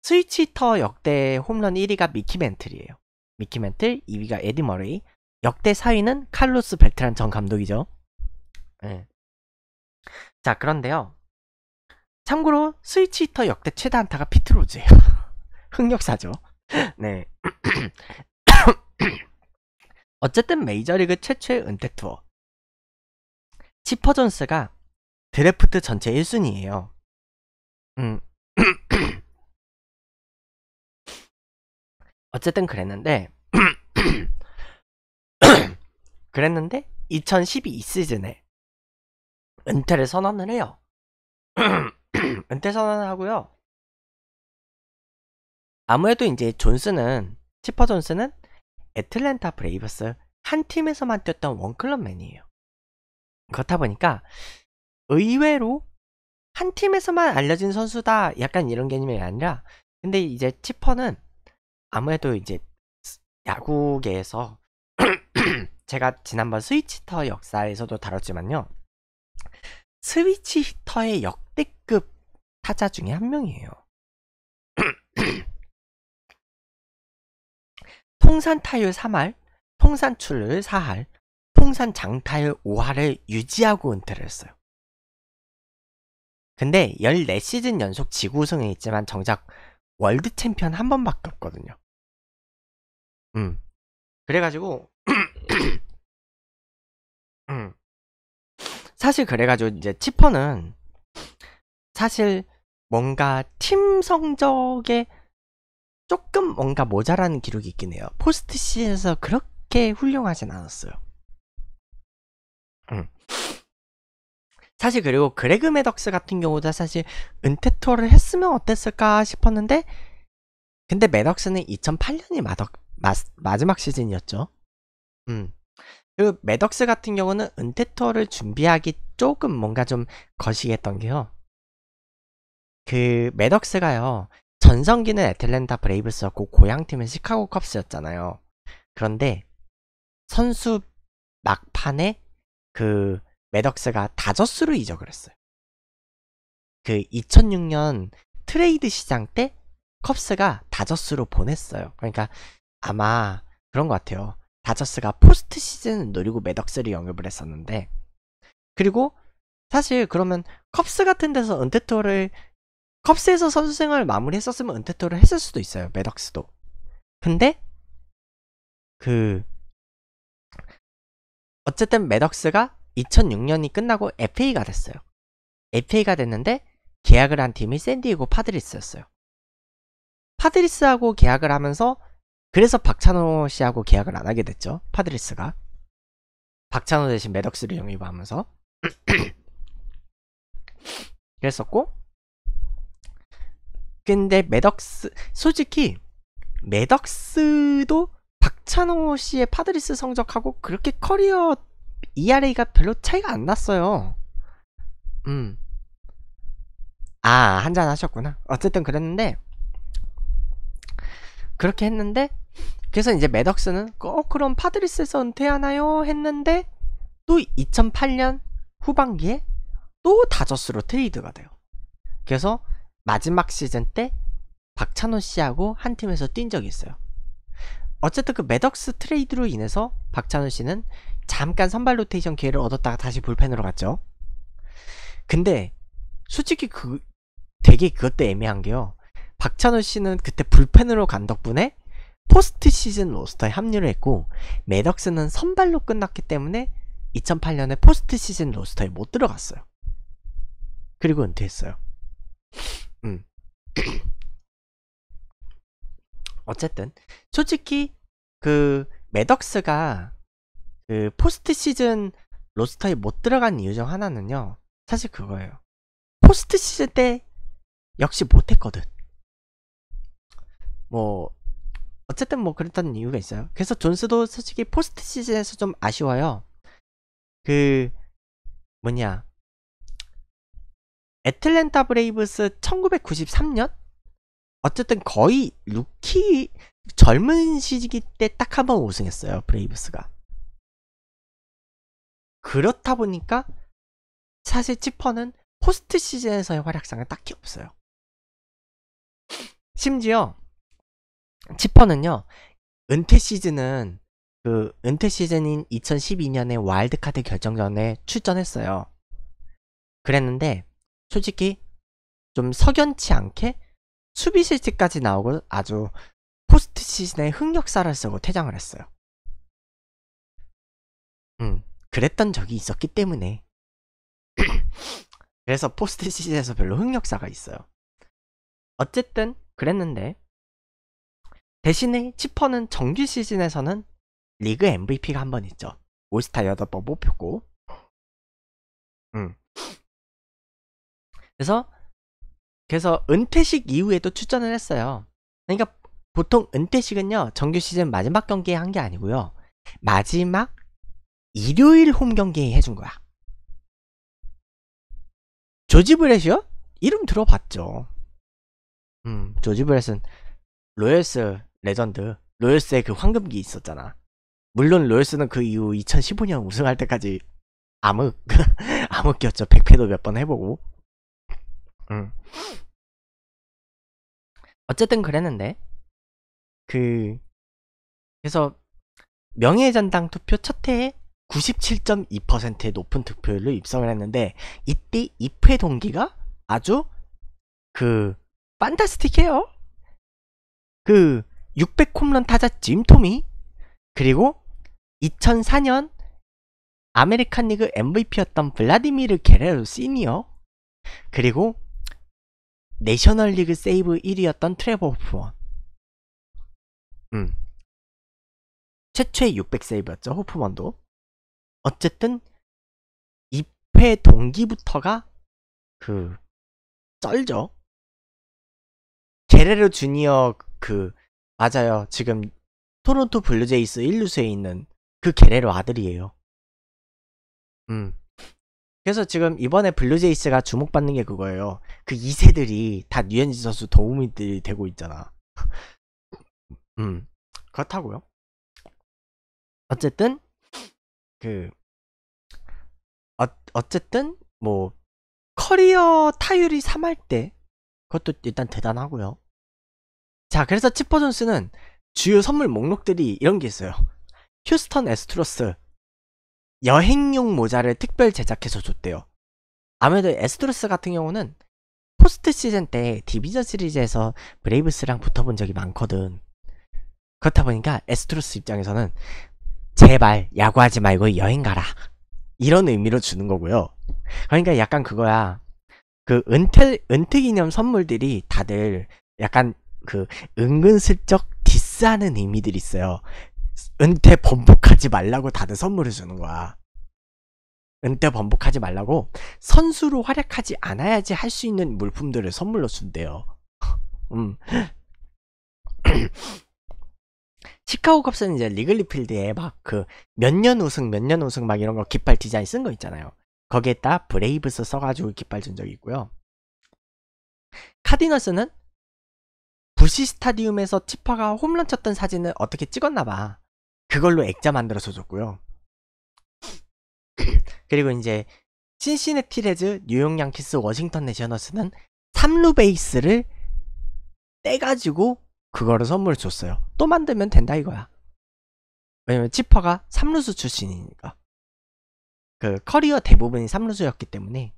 스위치 히터 역대 홈런 1위가 미키 멘틀이에요. 미키 멘틀, 2위가 에디 머레이, 역대 4위는 칼로스 벨트란 전 감독이죠. 네. 자, 그런데요. 참고로 스위치 히터 역대 최다 안타가 피트로즈예요. <laughs> 흑역사죠. 네. <coughs> 어쨌든 메이저리그 최초의 은퇴 투어. 지퍼 존스가 드래프트 전체 1순위에요 음. <coughs> 어쨌든 그랬는데 <coughs> 그랬는데 2012 시즌에 은퇴를 선언을 해요. <coughs> 은퇴 선언을 하고요. 아무래도 이제 존슨은 치퍼 존슨은 애틀랜타 브레이브스 한 팀에서만 뛰었던 원클럽맨이에요. 그렇다 보니까 의외로 한 팀에서만 알려진 선수다 약간 이런 개념이 아니라 근데 이제 치퍼는 아무래도 이제 야구계에서 <clears throat> 제가 지난번 스위치터 역사에서도 다뤘지만요 스위치 터의 역대급 타자 중에 한 명이에요 <clears throat> 통산 타율 3할 통산 출루 4할 통산 장타율 5할을 유지하고 은퇴를 했어요 근데 14시즌 연속 지구 승에 있지만 정작 월드 챔피언 한 번밖에 없거든요. 음. 그래가지고, <clears throat> 음. 사실 그래가지고 이제 치퍼는 사실 뭔가 팀 성적에 조금 뭔가 모자라는 기록이 있긴 해요. 포스트 시즌에서 그렇게 훌륭하진 않았어요. 음. 사실 그리고 그레그 메덕스 같은 경우도 사실 은퇴 투어를 했으면 어땠을까 싶었는데 근데 메덕스는 2008년이 마덕, 마, 마지막 시즌이었죠. 음. 그 메덕스 같은 경우는 은퇴 투어를 준비하기 조금 뭔가 좀 거시기했던 게요. 그 메덕스가요. 전성기는 애틀랜타 브레이브스였고 고향팀은 시카고 컵스였잖아요. 그런데 선수 막판에 그 매덕스가 다저스로 이적을 했어요. 그 2006년 트레이드 시장 때 컵스가 다저스로 보냈어요. 그러니까 아마 그런 것 같아요. 다저스가 포스트 시즌을 노리고 매덕스를 영입을 했었는데 그리고 사실 그러면 컵스 같은 데서 은퇴토를 컵스에서 선수 생활을 마무리했었으면 은퇴토를 했을 수도 있어요. 매덕스도. 근데 그 어쨌든 매덕스가 2006년이 끝나고 FA가 됐어요. FA가 됐는데 계약을 한 팀이 샌디에고 파드리스였어요. 파드리스하고 계약을 하면서 그래서 박찬호 씨하고 계약을 안 하게 됐죠. 파드리스가 박찬호 대신 매덕스를 영입하면서 <clears throat> 그랬었고 근데 매덕스 솔직히 매덕스도 박찬호 씨의 파드리스 성적하고 그렇게 커리어 ERA가 별로 차이가 안 났어요. 음. 아, 한잔 하셨구나. 어쨌든 그랬는데, 그렇게 했는데, 그래서 이제 매덕스는, 꼭그런 파드리스에서 은퇴하나요? 했는데, 또 2008년 후반기에 또 다저스로 트레이드가 돼요. 그래서 마지막 시즌 때 박찬호 씨하고 한 팀에서 뛴 적이 있어요. 어쨌든 그 매덕스 트레이드로 인해서 박찬호 씨는 잠깐 선발 로테이션 기회를 얻었다가 다시 불펜으로 갔죠. 근데 솔직히 그 되게 그것도 애매한 게요. 박찬호 씨는 그때 불펜으로 간 덕분에 포스트 시즌 로스터에 합류를 했고 매덕스는 선발로 끝났기 때문에 2008년에 포스트 시즌 로스터에 못 들어갔어요. 그리고 은퇴했어요. 음. <clears throat> 어쨌든 솔직히 그 매덕스가 그 포스트 시즌 로스터에 못 들어간 이유 중 하나는요. 사실 그거예요. 포스트 시즌 때 역시 못했거든. 뭐 어쨌든 뭐 그랬다는 이유가 있어요. 그래서 존스도 솔직히 포스트 시즌에서 좀 아쉬워요. 그 뭐냐 애틀랜타 브레이브스 1993년 어쨌든 거의 루키 젊은 시기 때 딱 한번 우승했어요 브레이브스가 그렇다 보니까 사실 치퍼는 포스트 시즌에서의 활약상은 딱히 없어요. 심지어 치퍼는요 은퇴 시즌은 그 은퇴 시즌인 2012년에 와일드카드 결정전에 출전했어요. 그랬는데 솔직히 좀 석연치 않게 수비 실책까지 나오고 아주 포스트 시즌에 흑역사를 쓰고 퇴장을 했어요. 음. 그랬던 적이 있었기 때문에 <clears throat> 그래서 포스트 시즌에서 별로 흥역사가 있어요. 어쨌든 그랬는데 대신에 치퍼는 정규 시즌에서는 리그 MVP가 한 번 있죠. 올스타 8번 뽑혔고 음. 그래서 그래서 은퇴식 이후에도 출전을 했어요. 그러니까 보통 은퇴식은요 정규 시즌 마지막 경기에 한 게 아니고요 마지막 일요일 홈 경기 해준 거야. 조지 브렛이요? 이름 들어봤죠. 음, 조지 브렛은 로열스 레전드, 로열스의 그 황금기 있었잖아. 물론 로열스는 그 이후 2015년 우승할 때까지 암흑, <laughs> 암흑기였죠 100패도 몇 번 해보고. 음. 어쨌든 그랬는데, 그, 그래서 명예전당 투표 첫 해에 97.2%의 높은 득표율로 입성을 했는데 이때 입회 동기가 아주 그 판타스틱해요. 그 600홈런 타자 짐토미 그리고 2004년 아메리칸 리그 MVP였던 블라디미르 게레로 시니어 그리고 내셔널 리그 세이브 1위였던 트레버 호프원 음. 최초의 600 세이브였죠 호프먼도 어쨌든 입회 동기부터가 그 쩔죠. 게레르 주니어 그 맞아요. 지금 토론토 블루제이스 1루수에 있는 그 게레르 아들이에요. 음. 그래서 지금 이번에 블루제이스가 주목받는 게 그거예요. 그 2세들이 다 뉴엔지 선수 도움이 되고 있잖아. <laughs> 음. 그렇다고요. 어쨌든 그 어, 어쨌든 뭐 커리어 타율이 3할 때 그것도 일단 대단하고요. 자, 그래서 치퍼 존스는 주요 선물 목록들이 이런 게 있어요. 휴스턴 에스트로스 여행용 모자를 특별 제작해서 줬대요. 아무래도 에스트로스 같은 경우는 포스트 시즌 때 디비전 시리즈에서 브레이브스랑 붙어본 적이 많거든. 그렇다 보니까 에스트로스 입장에서는 제발 야구하지 말고 여행 가라. 이런 의미로 주는 거고요. 그러니까 약간 그거야. 그 은퇴 은퇴 기념 선물들이 다들 약간 그 은근슬쩍 디스하는 의미들이 있어요. 은퇴 번복하지 말라고 다들 선물을 주는 거야. 은퇴 번복하지 말라고 선수로 활약하지 않아야지 할 수 있는 물품들을 선물로 준대요. <laughs> 음. 시카고 컵스는 이제 리글리필드에 막 그 몇 년 우승 몇 년 우승 막 이런 거 깃발 디자인 쓴 거 있잖아요. 거기에다 브레이브스 써가지고 깃발 준 적이 있고요. 카디너스는 부시 스타디움에서 치파가 홈런 쳤던 사진을 어떻게 찍었나봐. 그걸로 액자 만들어서 줬고요. <laughs> 그리고 이제 신시네티 레즈, 뉴욕 양키스, 워싱턴 내셔너스는 3루 베이스를 떼가지고 그거를 선물 줬어요. 또 만들면 된다 이거야. 왜냐면 지퍼가 3루수 출신이니까. 그 커리어 대부분이 3루수였기 때문에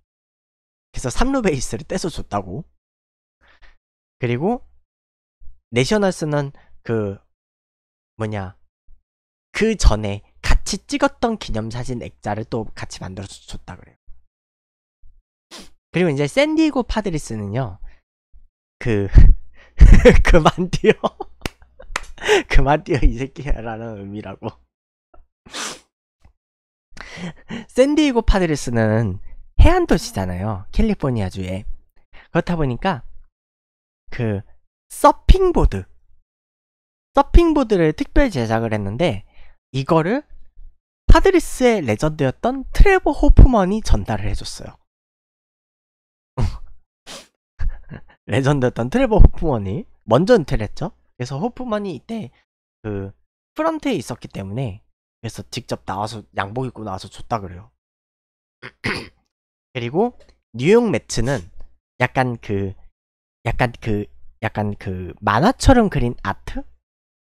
그래서 3루 베이스를 떼서 줬다고. 그리고 내셔널스는 그 뭐냐 그 전에 같이 찍었던 기념사진 액자를 또 같이 만들어 줬다 그래요. 그리고 이제 샌디고 파드리스는요. 그 <laughs> 그만 뛰어 <laughs> 그만 뛰어 이 새끼야라는 의미라고 <laughs> 샌디에고 파드리스는 해안 도시잖아요 캘리포니아주에 그렇다 보니까 그 서핑보드 서핑보드를 특별 제작을 했는데 이거를 파드리스의 레전드였던 트레버 호프먼이 전달을 해줬어요 레전드였던 트레버 호프먼이 먼저 은퇴를 했죠. 그래서 호프먼이 이때 그 프런트에 있었기 때문에 그래서 직접 나와서 양복 입고 나와서 줬다 그래요. <clears throat> 그리고 뉴욕 매츠는 약간 그 약간 그 약간 그 만화처럼 그린 아트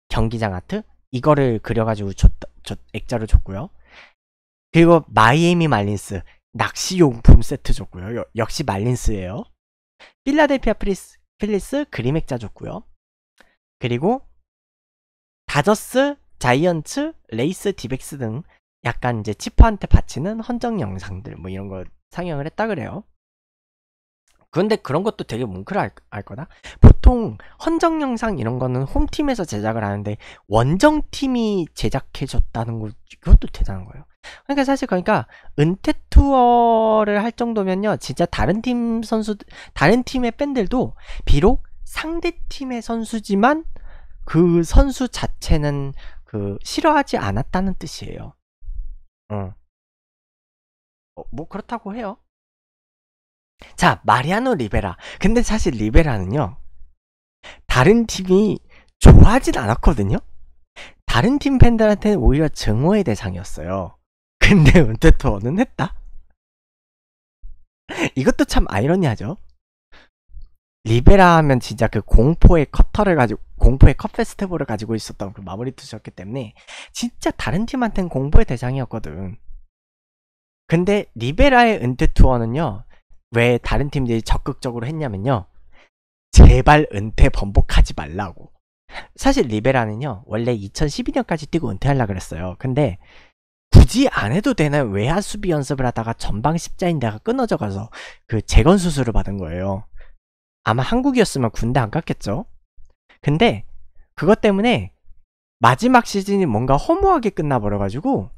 경기장 아트 이거를 그려가지고 줬다, 줬 액자를 줬고요. 그리고 마이애미 말린스 낚시 용품 세트 줬고요. 여, 역시 말린스예요. 필라델피아 프리스, 필리스 그림맥자 줬고요. 그리고 다저스, 자이언츠, 레이스, 디백스 등 약간 이제 치파한테 바치는 헌정 영상들 뭐 이런 거 상영을 했다 그래요. 그런데 그런 것도 되게 뭉클할 알 거다. 보통 헌정 영상 이런 거는 홈팀에서 제작을 하는데 원정팀이 제작해줬다는 거 이것도 대단한 거예요. 그러니까 사실 그러니까 은퇴 투어를 할 정도면요. 진짜 다른 팀 선수 다른 팀의 팬들도 비록 상대 팀의 선수지만 그 선수 자체는 그 싫어하지 않았다는 뜻이에요. 어. 어뭐 그렇다고 해요. 자, 마리아노 리베라. 근데 사실 리베라는요. 다른 팀이 좋아하진 않았거든요. 다른 팀 팬들한테는 오히려 증오의 대상이었어요. 근데 <laughs> 은퇴투어는 했다. 이것도 참 아이러니하죠. 리베라 하면 진짜 그 공포의 커터를 가지고 공포의 컵 페스티벌을 가지고 있었던 그 마무리 투수였기 때문에 진짜 다른 팀한테는 공포의 대상이었거든. 근데 리베라의 은퇴 투어는요. 왜 다른 팀들이 적극적으로 했냐면요. 제발 은퇴 번복하지 말라고. 사실 리베라는요. 원래 2012년까지 뛰고 은퇴하려 고 그랬어요. 근데 굳이 안 해도 되는 외하 수비 연습을 하다가 전방 십자인대가 끊어져 가서 그 재건 수술을 받은 거예요. 아마 한국이었으면 군대 안 갔겠죠? 근데 그것 때문에 마지막 시즌이 뭔가 허무하게 끝나버려가지고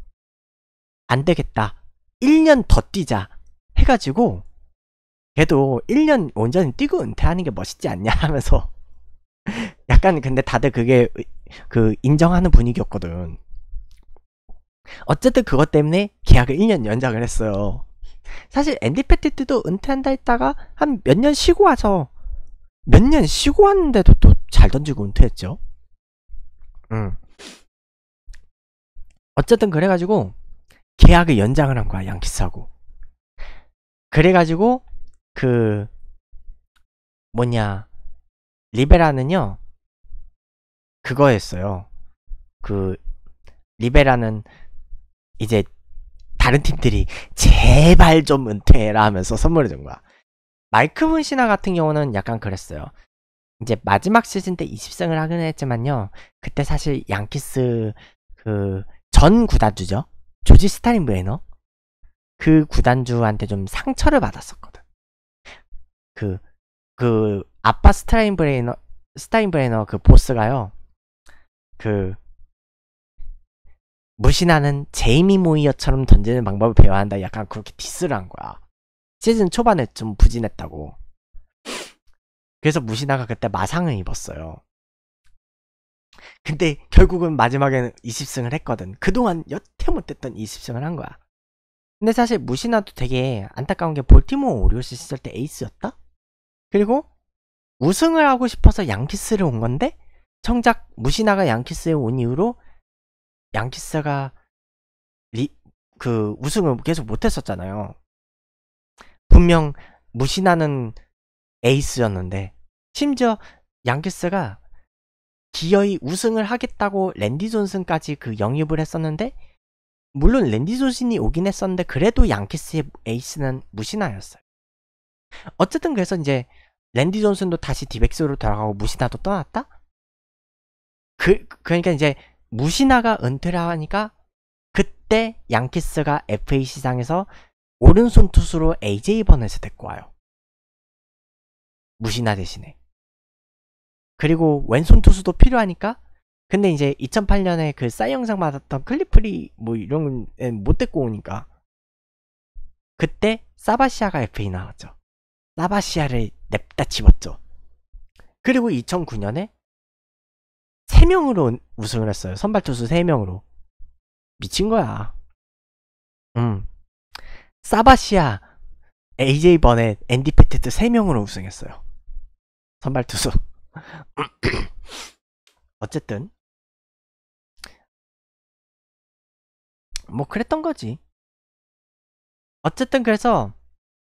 안 되겠다. 1년 더 뛰자. 해가지고 걔도 1년 온전히 뛰고 은퇴하는 게 멋있지 않냐 <laughs> 하면서 약간 근데 다들 그게 그 인정하는 분위기였거든. 어쨌든 그것 때문에 계약을 1년 연장을 했어요. 사실 앤디 패티트도 은퇴한다 했다가 한 몇 년 쉬고 와서 몇 년 쉬고 왔는데도 또 잘 던지고 은퇴했죠. 음. 어쨌든 그래가지고 계약을 연장을 한 거야 양키스하고. 그래가지고 그 뭐냐 리베라는요 그거였어요. 그 리베라는 이제 다른 팀들이 제발 좀 은퇴해라 하면서 선물해 준 거야. 마이크 문신나 같은 경우는 약간 그랬어요. 이제 마지막 시즌 때 20승을 하긴 했지만요. 그때 사실 양키스 그 전 구단주죠. 조지 스타린 브레너. 그 구단주한테 좀 상처를 받았었거든. 그, 그, 아빠 스타인 브레너, 스타인 브레너 그 보스가요. 그, 무신하는 제이미 모이어처럼 던지는 방법을 배워야 한다. 약간 그렇게 디스를 한 거야. 시즌 초반에 좀 부진했다고. 그래서 무신하가 그때 마상을 입었어요. 근데 결국은 마지막에는 20승을 했거든. 그동안 여태 못했던 20승을 한 거야. 근데 사실 무신하도 되게 안타까운 게 볼티모어 오리올스 시절 때 에이스였다? 그리고 우승을 하고 싶어서 양키스를 온 건데 청작 무신하가 양키스에 온 이후로 양키스가 리, 그 우승을 계속 못했었잖아요. 분명 무신하는 에이스였는데 심지어 양키스가 기어이 우승을 하겠다고 랜디 존슨까지 그 영입을 했었는데 물론 랜디 존슨이 오긴 했었는데 그래도 양키스의 에이스는 무신하였어요. 어쨌든 그래서 이제 랜디 존슨도 다시 디백스로 돌아가고 무신나도 떠났다? 그, 그러니까 이제 무시나가 은퇴를 하니까 그때 양키스가 FA 시장에서 오른손 투수로 AJ 번에서 데리고 와요. 무시나 대신에. 그리고 왼손 투수도 필요하니까 근데 이제 2008년에 그 싸이영상 받았던 클리프리 뭐 이런 건 못 데리고 오니까 그때 사바시아가 FA 나왔죠. 사바시아를 냅다 집었죠. 그리고 2009년에 3명으로 우승을 했어요. 선발 투수 3명으로. 미친 거야. 음. 사바시아, AJ 버넷, 앤디 패티트 3명으로 우승했어요. 선발 투수. <clears throat> 어쨌든 뭐 그랬던 거지. 어쨌든 그래서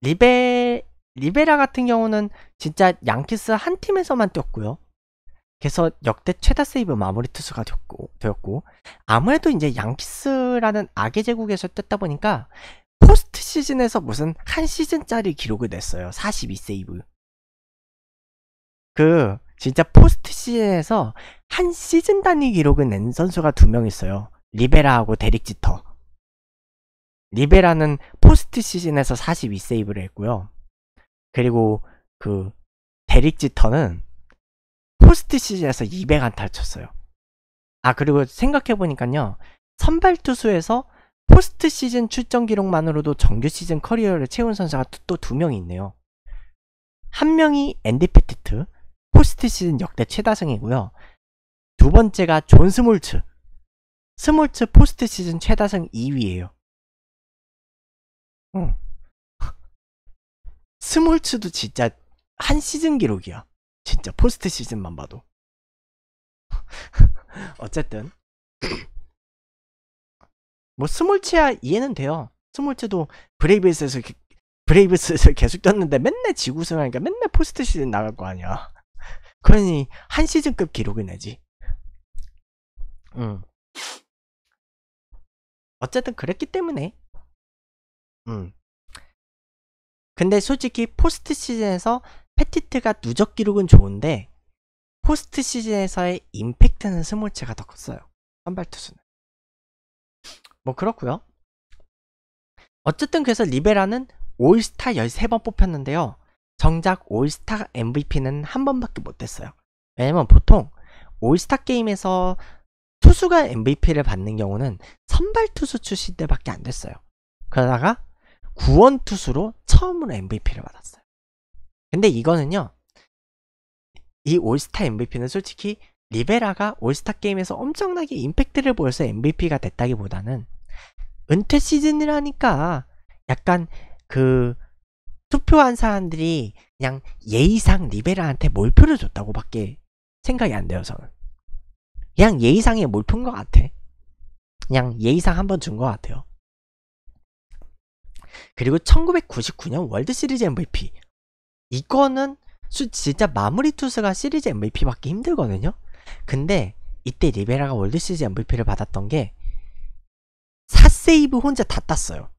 리베 리베라 같은 경우는 진짜 양키스 한 팀에서만 뛰었고요. 그래서 역대 최다 세이브 마무리 투수가 되었고, 되었고 아무래도 이제 양키스라는 악의 제국에서 뛰다 보니까 포스트 시즌에서 무슨 한 시즌짜리 기록을 냈어요. 42세이브. 그 진짜 포스트 시즌에서 한 시즌 단위 기록을 낸 선수가 두 명 있어요. 리베라하고 데릭 지터. 리베라는 포스트 시즌에서 42세이브를 했고요. 그리고 그 데릭 지터는 포스트 시즌에서 200안타를 쳤어요. 아 그리고 생각해보니까요. 선발 투수에서 포스트 시즌 출전 기록만으로도 정규 시즌 커리어를 채운 선수가 또 두 명이 있네요. 한 명이 앤디 페티트 포스트 시즌 역대 최다승이고요. 두 번째가 존 스몰츠. 스몰츠 포스트 시즌 최다승 2위예요. 응. <laughs> 스몰츠도 진짜 한 시즌 기록이야. 진짜 포스트 시즌만 봐도 <laughs> 어쨌든 <clears throat> 뭐스몰치야 이해는 돼요 스몰치도 브레이브스에서 브레이브스에서 <laughs> 계속 뛰었는데 맨날 지구 우승하니까 맨날 포스트 시즌 나갈 거 아니야 <laughs> 그러니 한 시즌급 기록을 내지 음. 어쨌든 그랬기 때문에 음. 근데 솔직히 포스트 시즌에서 패티트가 누적 기록은 좋은데 포스트 시즌에서의 임팩트는 스몰체가 더 컸어요. 선발 투수는. 뭐 그렇고요. 어쨌든 그래서 리베라는 올스타 13번 뽑혔는데요. 정작 올스타 MVP는 한 번밖에 못 됐어요. 왜냐면 보통 올스타 게임에서 투수가 MVP를 받는 경우는 선발 투수 출신 때밖에 안 됐어요. 그러다가 구원 투수로 처음으로 MVP를 받았어요. 근데 이거는요. 이 올스타 MVP는 솔직히 리베라가 올스타 게임에서 엄청나게 임팩트를 보여서 MVP가 됐다기보다는 은퇴 시즌이라니까 약간 그 투표한 사람들이 그냥 예의상 리베라한테 몰표를 줬다고 밖에 생각이 안 돼요 저는 그냥 예의상에 몰표인 것 같아 그냥 예의상 한번준 것 같아요 그리고 1999년 월드시리즈 MVP 이거는 진짜 마무리 투수가 시리즈 MVP 받기 힘들거든요. 근데 이때 리베라가 월드 시리즈 MVP를 받았던 게 4세이브 혼자 다 땄어요.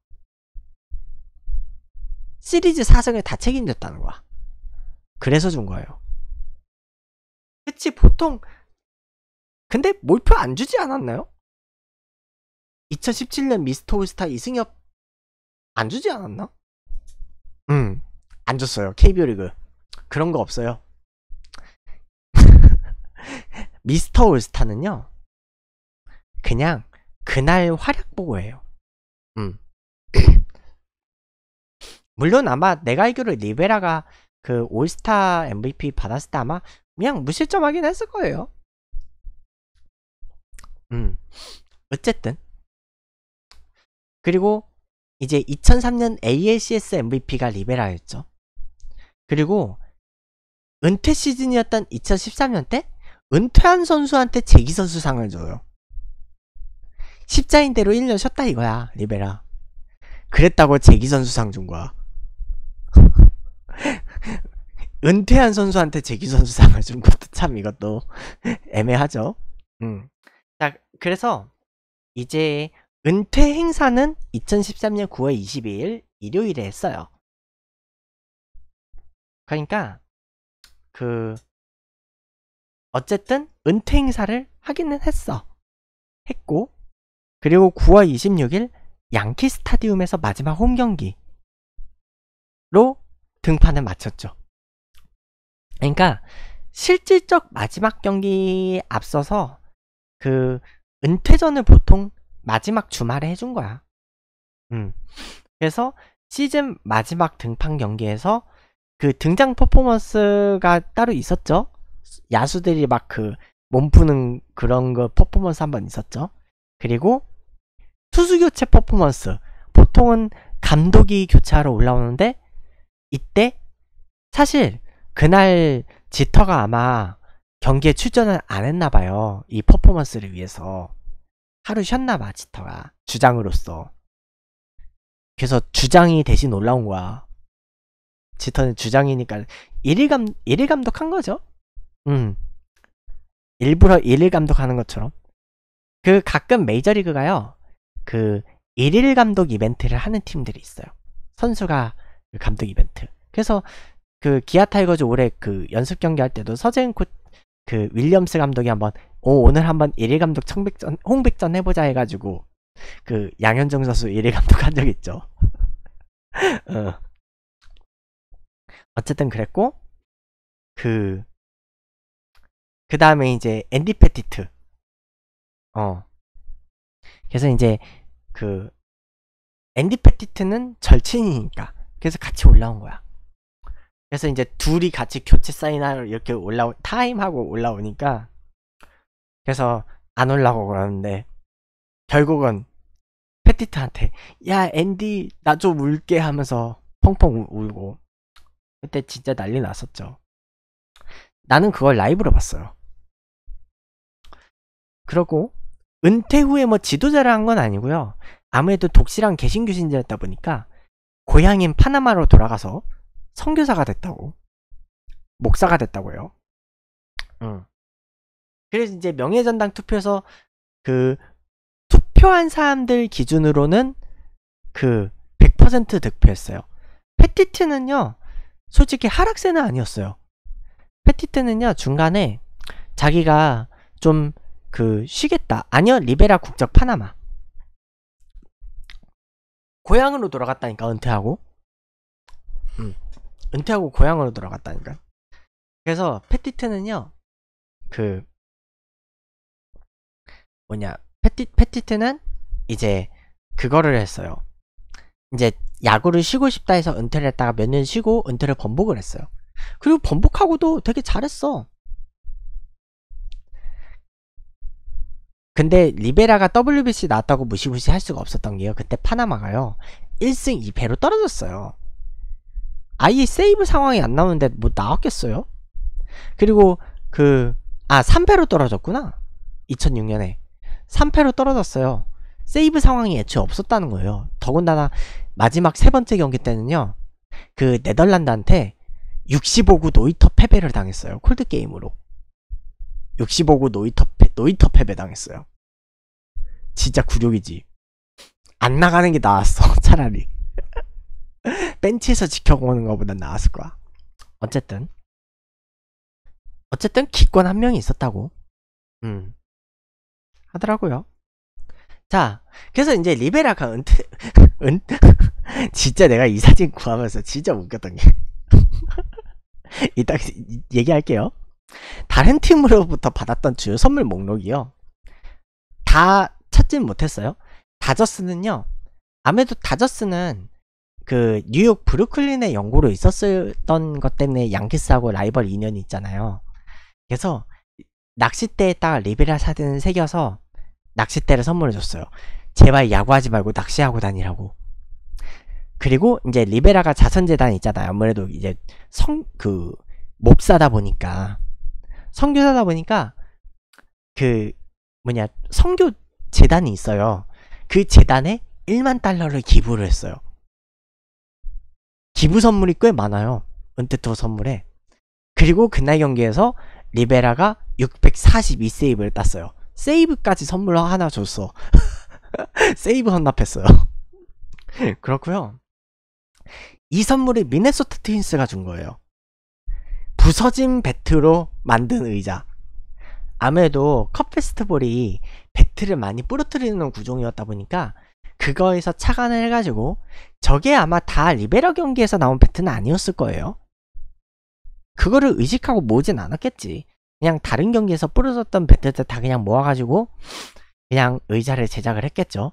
시리즈 사승을 다 책임졌다는 거야. 그래서 준 거예요. 그치 보통 근데 몰표 안 주지 않았나요? 2017년 미스터 올스타 이승엽 안 주지 않았나? 음. 안 줬어요. KBO 리그. 그런 거 없어요. <laughs> 미스터 올스타는요. 그냥 그날 활약 보고예요. 음. <clears throat> 물론 아마 내가 알기로 리베라가 그 올스타 MVP 받았을 때 아마 그냥 무실점 하긴 했을 거예요. 음. 어쨌든. 그리고 이제 2003년 ALCS MVP가 리베라였죠. 그리고 은퇴 시즌이었던 2013년 때 은퇴한 선수한테 재기 선수상을 줘요. 십자인대로 1년 쉬었다 이거야 리베라. 그랬다고 재기 선수상 준 거야. <laughs> 은퇴한 선수한테 재기 선수상을 준 것도 참 이것도 <laughs> 애매하죠. 음. 자 그래서 이제 은퇴 행사는 2013년 9월 22일 일요일에 했어요. 그러니까 그 어쨌든 은퇴 행사를 하기는 했어. 했고 그리고 9월 26일 양키 스타디움에서 마지막 홈 경기로 등판을 마쳤죠. 그러니까 실질적 마지막 경기 에 앞서서 그 은퇴전을 보통 마지막 주말에 해준 거야. 음. 그래서 시즌 마지막 등판 경기에서 그 등장 퍼포먼스가 따로 있었죠. 야수들이 막 그 몸푸는 그런 거 퍼포먼스 한번 있었죠. 그리고 투수 교체 퍼포먼스. 보통은 감독이 교체하러 올라오는데 이때 사실 그날 지터가 아마 경기에 출전을 안 했나 봐요. 이 퍼포먼스를 위해서 하루 쉬었나 봐 지터가 주장으로서. 그래서 주장이 대신 올라온 거야. 지터는 주장이니까 1일 감 1일 감독한 거죠. 음. 일부러 1일 감독하는 것처럼. 그 가끔 메이저리그가요. 그 1일 감독 이벤트를 하는 팀들이 있어요. 선수가 그 감독 이벤트. 그래서 그 기아 타이거즈 올해 그 연습 경기 할 때도 서재은 코, 그 윌리엄스 감독이 한번 오, 오늘 한번 1일 감독 청백전, 홍백전 해보자 해가지고 그 양현종 선수 1일 감독 한적 있죠. <laughs> 어. 어쨌든 그랬고 그그 그 다음에 이제 앤디 패티트 어 그래서 이제 그 앤디 패티트는 절친이니까 그래서 같이 올라온 거야 그래서 이제 둘이 같이 교체 사인하러 이렇게 올라오 타임하고 올라오니까 그래서 안 올라고 그러는데 결국은 패티트한테 야 앤디 나 좀 울게 하면서 펑펑 울고 그때 진짜 난리 났었죠. 나는 그걸 라이브로 봤어요. 그리고 은퇴 후에 뭐 지도자를 한 건 아니고요. 아무래도 독실한 개신교신자였다 보니까 고향인 파나마로 돌아가서 선교사가 됐다고 목사가 됐다고요. 응. 그래서 이제 명예전당 투표에서 그 투표한 사람들 기준으로는 그 100% 득표했어요. 패티트는요 솔직히 하락세는 아니었어요. 패티트는요, 중간에 자기가 좀 그 쉬겠다. 아니요, 리베라 국적 파나마. 고향으로 돌아갔다니까, 은퇴하고. 음, 은퇴하고 고향으로 돌아갔다니까. 그래서 패티트는요, 그, 뭐냐, 패티, 패티트는 이제 그거를 했어요. 이제 야구를 쉬고 싶다 해서 은퇴를 했다가 몇 년 쉬고 은퇴를 번복을 했어요. 그리고 번복하고도 되게 잘했어. 근데 리베라가 WBC 나왔다고 무시무시 할 수가 없었던 게요. 그때 파나마가요. 1승 2패로 떨어졌어요. 아예 세이브 상황이 안 나오는데 뭐 나왔겠어요? 그리고 그, 아, 3패로 떨어졌구나. 2006년에. 3패로 떨어졌어요. 세이브 상황이 애초에 없었다는 거예요. 더군다나 마지막 세 번째 경기 때는요. 그 네덜란드한테 65구 노이터 패배를 당했어요. 콜드 게임으로. 65구 노이터 패, 노이터 패배 당했어요. 진짜 굴욕이지. 안 나가는 게 나았어. <laughs> 차라리. <laughs> 벤치에서 지켜보는 것보다 나았을 거야. 어쨌든. 어쨌든 기권 한 명이 있었다고. 음. 하더라고요. 자, 그래서 이제 리베라가 은퇴, <laughs> 은, <laughs> 진짜 내가 이 사진 구하면서 진짜 웃겼던 게. <laughs> 이따 얘기할게요. 다른 팀으로부터 받았던 주요 선물 목록이요. 다 찾진 못했어요. 다저스는요. 아무래도 다저스는 그 뉴욕 브루클린의 연고로 있었던 것 때문에 양키스하고 라이벌 인연이 있잖아요. 그래서 낚싯대에다가 리베라 사진을 새겨서 낚싯대를 선물해줬어요. 제발 야구하지 말고 낚시하고 다니라고. 그리고 이제 리베라가 자선재단 이 있잖아요. 아무래도 이제 성, 그, 몹사다 보니까, 성교사다 보니까, 그, 뭐냐, 성교 재단이 있어요. 그 재단에 1만 달러를 기부를 했어요. 기부 선물이 꽤 많아요. 은퇴투 선물에. 그리고 그날 경기에서 리베라가 642세이브를 땄어요. 세이브까지 선물 하나 줬어 <laughs> 세이브 헌납했어요 <laughs> 그렇고요 이선물이 미네소타 트윈스가 준 거예요 부서진 배트로 만든 의자 아무래도 컵페스트볼이 배트를 많이 뿌러뜨리는 구종이었다 보니까 그거에서 착안을 해가지고 저게 아마 다리베러 경기에서 나온 배트는 아니었을 거예요 그거를 의식하고 모진 않았겠지 그냥 다른 경기에서 뿌려졌던 배틀들다 그냥 모아가지고 그냥 의자를 제작을 했겠죠.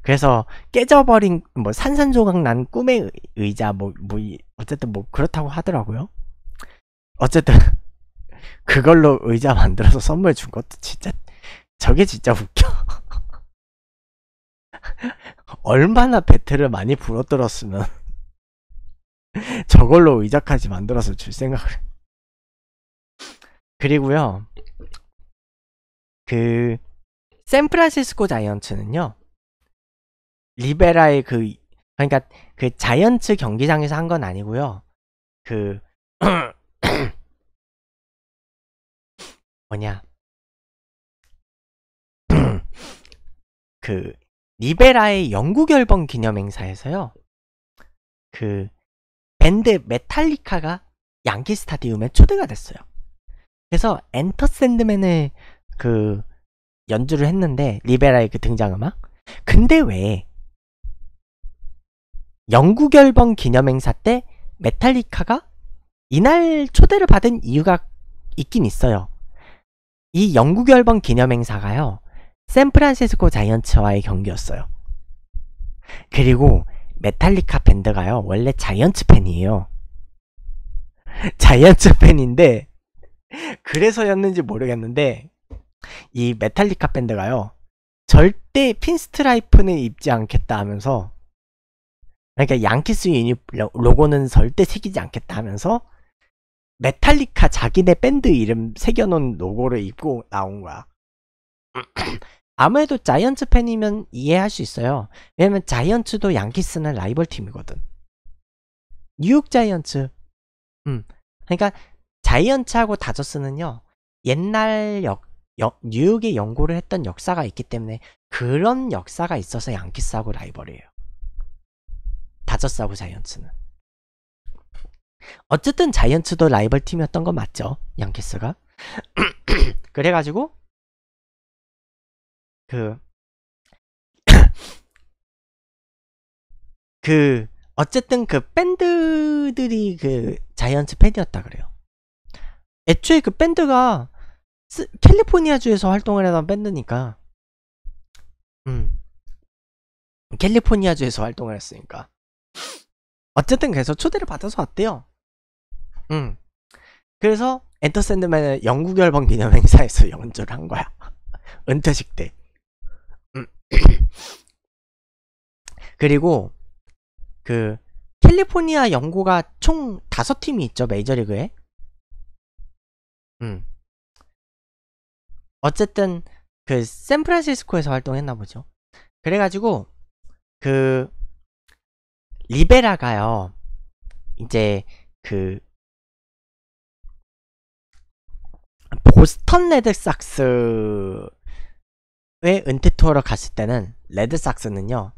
그래서 깨져버린 뭐 산산조각 난 꿈의 의자 뭐, 뭐 어쨌든 뭐 그렇다고 하더라고요. 어쨌든 <laughs> 그걸로 의자 만들어서 선물 준 것도 진짜 저게 진짜 웃겨. <laughs> 얼마나 배틀을 많이 불어들었으면 <laughs> 저걸로 의자까지 만들어서 줄 생각을 그리고요. 그 샌프란시스코 자이언츠는요. 리베라의 그 그러니까 그 자이언츠 경기장에서 한 건 아니고요. 그 <coughs> 뭐냐 <coughs> 그 리베라의 영국 열번 기념 행사에서요. 그 밴드 메탈리카가 양키 스타디움에 초대가 됐어요. 그래서 엔터 샌드맨을 그 연주를 했는데 리베라의 그 등장음악 근데 왜 영국 열번 기념행사 때 메탈리카가 이날 초대를 받은 이유가 있긴 있어요 이 영국 열번 기념행사가요 샌프란시스코 자이언츠와의 경기였어요 그리고 메탈리카 밴드가요 원래 자이언츠 팬이에요 자이언츠 팬인데 <laughs> 그래서였는지 모르겠는데 이 메탈리카 밴드가요 절대 핀스트라이프는 입지 않겠다 하면서 그러니까 양키스 유니 로고는 절대 새기지 않겠다 하면서 메탈리카 자기네 밴드 이름 새겨놓은 로고를 입고 나온 거야. <clears throat> 아무래도 자이언츠 팬이면 이해할 수 있어요. 왜냐면 자이언츠도 양키스는 라이벌 팀이거든. 뉴욕 자이언츠. 음. 그러니까 자이언츠하고 다저스는요 옛날 역, 역 뉴욕에 연구를 했던 역사가 있기 때문에 그런 역사가 있어서 양키스하고 라이벌이에요. 다저스하고 자이언츠는. 어쨌든 자이언츠도 라이벌 팀이었던 건 맞죠. 양키스가. <clears throat> 그래가지고 그, <clears throat> 그, 어쨌든 그 밴드들이 그 자이언츠 팬이었다 그래요. 애초에 그 밴드가 스, 캘리포니아주에서 활동을 하던 밴드니까 음 캘리포니아주에서 활동을 했으니까 어쨌든 그래서 초대를 받아서 왔대요 음 그래서 엔터 샌드맨은 영국 열방 기념 행사에서 <laughs> 연주를 한 거야 <laughs> 은퇴식 때 음. <clears throat> 그리고 그 캘리포니아 연구가 총 다섯 팀이 있죠 메이저리그에 음. 어쨌든 그 샌프란시스코에서 활동했나 보죠. 그래가지고 그 리베라가요. 이제 그 보스턴 레드삭스의 은퇴 투어로 갔을 때는 레드삭스는요.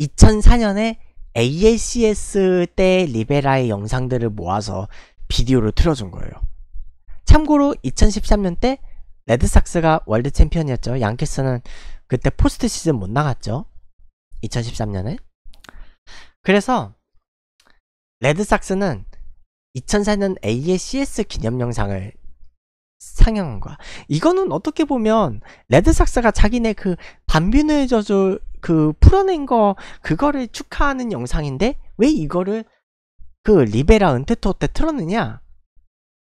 2004년에 ALCS 때 리베라의 영상들을 모아서 비디오로 틀어준 거예요. 참고로 2013년 때 레드삭스가 월드 챔피언이었죠. 양키스는 그때 포스트 시즌 못 나갔죠. 2013년에. 그래서 레드삭스는 2004년 a CS 기념 영상을 상영한 거야. 이거는 어떻게 보면 레드삭스가 자기네 그 반비누의 저주 그 풀어낸 거 그거를 축하하는 영상인데 왜 이거를 그 리베라 은퇴토 때 틀었느냐?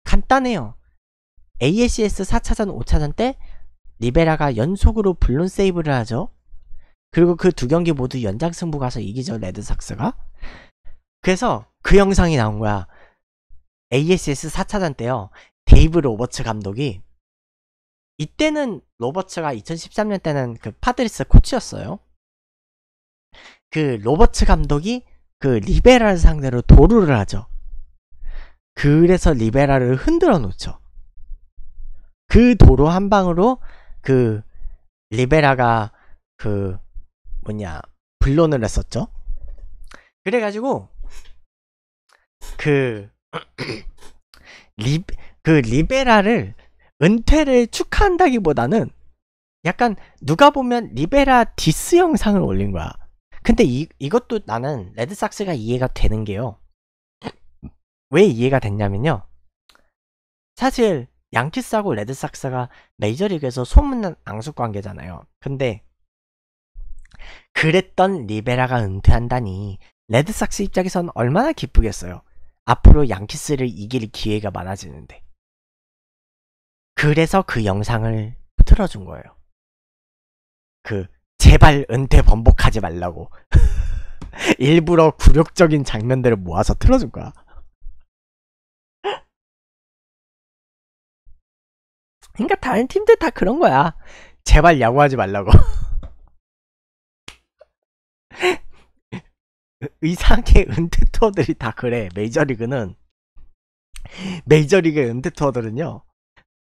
간단해요. a c s 4차전, 5차전 때 리베라가 연속으로 블론 세이브를 하죠. 그리고 그 두 경기 모두 연장 승부 가서 이기죠, 레드삭스가. 그래서 그 영상이 나온 거야. a c s 4차전 때요. 데이브 로버츠 감독이 이때는 로버츠가 2013년 때는 그 파드리스 코치였어요. 그 로버츠 감독이 그 리베라를 상대로 도루를 하죠. 그래서 리베라를 흔들어 놓죠. 그 도로 한 방으로 그 리베라가 그 뭐냐 불론을 했었죠. 그래가지고 그그 <clears throat> 리, 그 리베라를 은퇴를 축하한다기보다는 약간 누가 보면 리베라 디스 영상을 올린 거야. 근데 이, 이것도 나는 레드삭스가 이해가 되는 게요. 왜 이해가 됐냐면요. 사실 양키스하고 레드삭스가 메이저리그에서 소문난 앙숙 관계잖아요. 근데 그랬던 리베라가 은퇴한다니 레드삭스 입장에선 얼마나 기쁘겠어요. 앞으로 양키스를 이길 기회가 많아지는데. 그래서 그 영상을 틀어준 거예요. 그 제발 은퇴 번복하지 말라고 <laughs> 일부러 굴욕적인 장면들을 모아서 틀어준 거야. 그러니까 다른 팀들 다 그런 거야. 제발 야구하지 말라고. <laughs> 의상계 은퇴 투어들이 다 그래. 메이저리그는 메이저리그의 은퇴 투어들은요.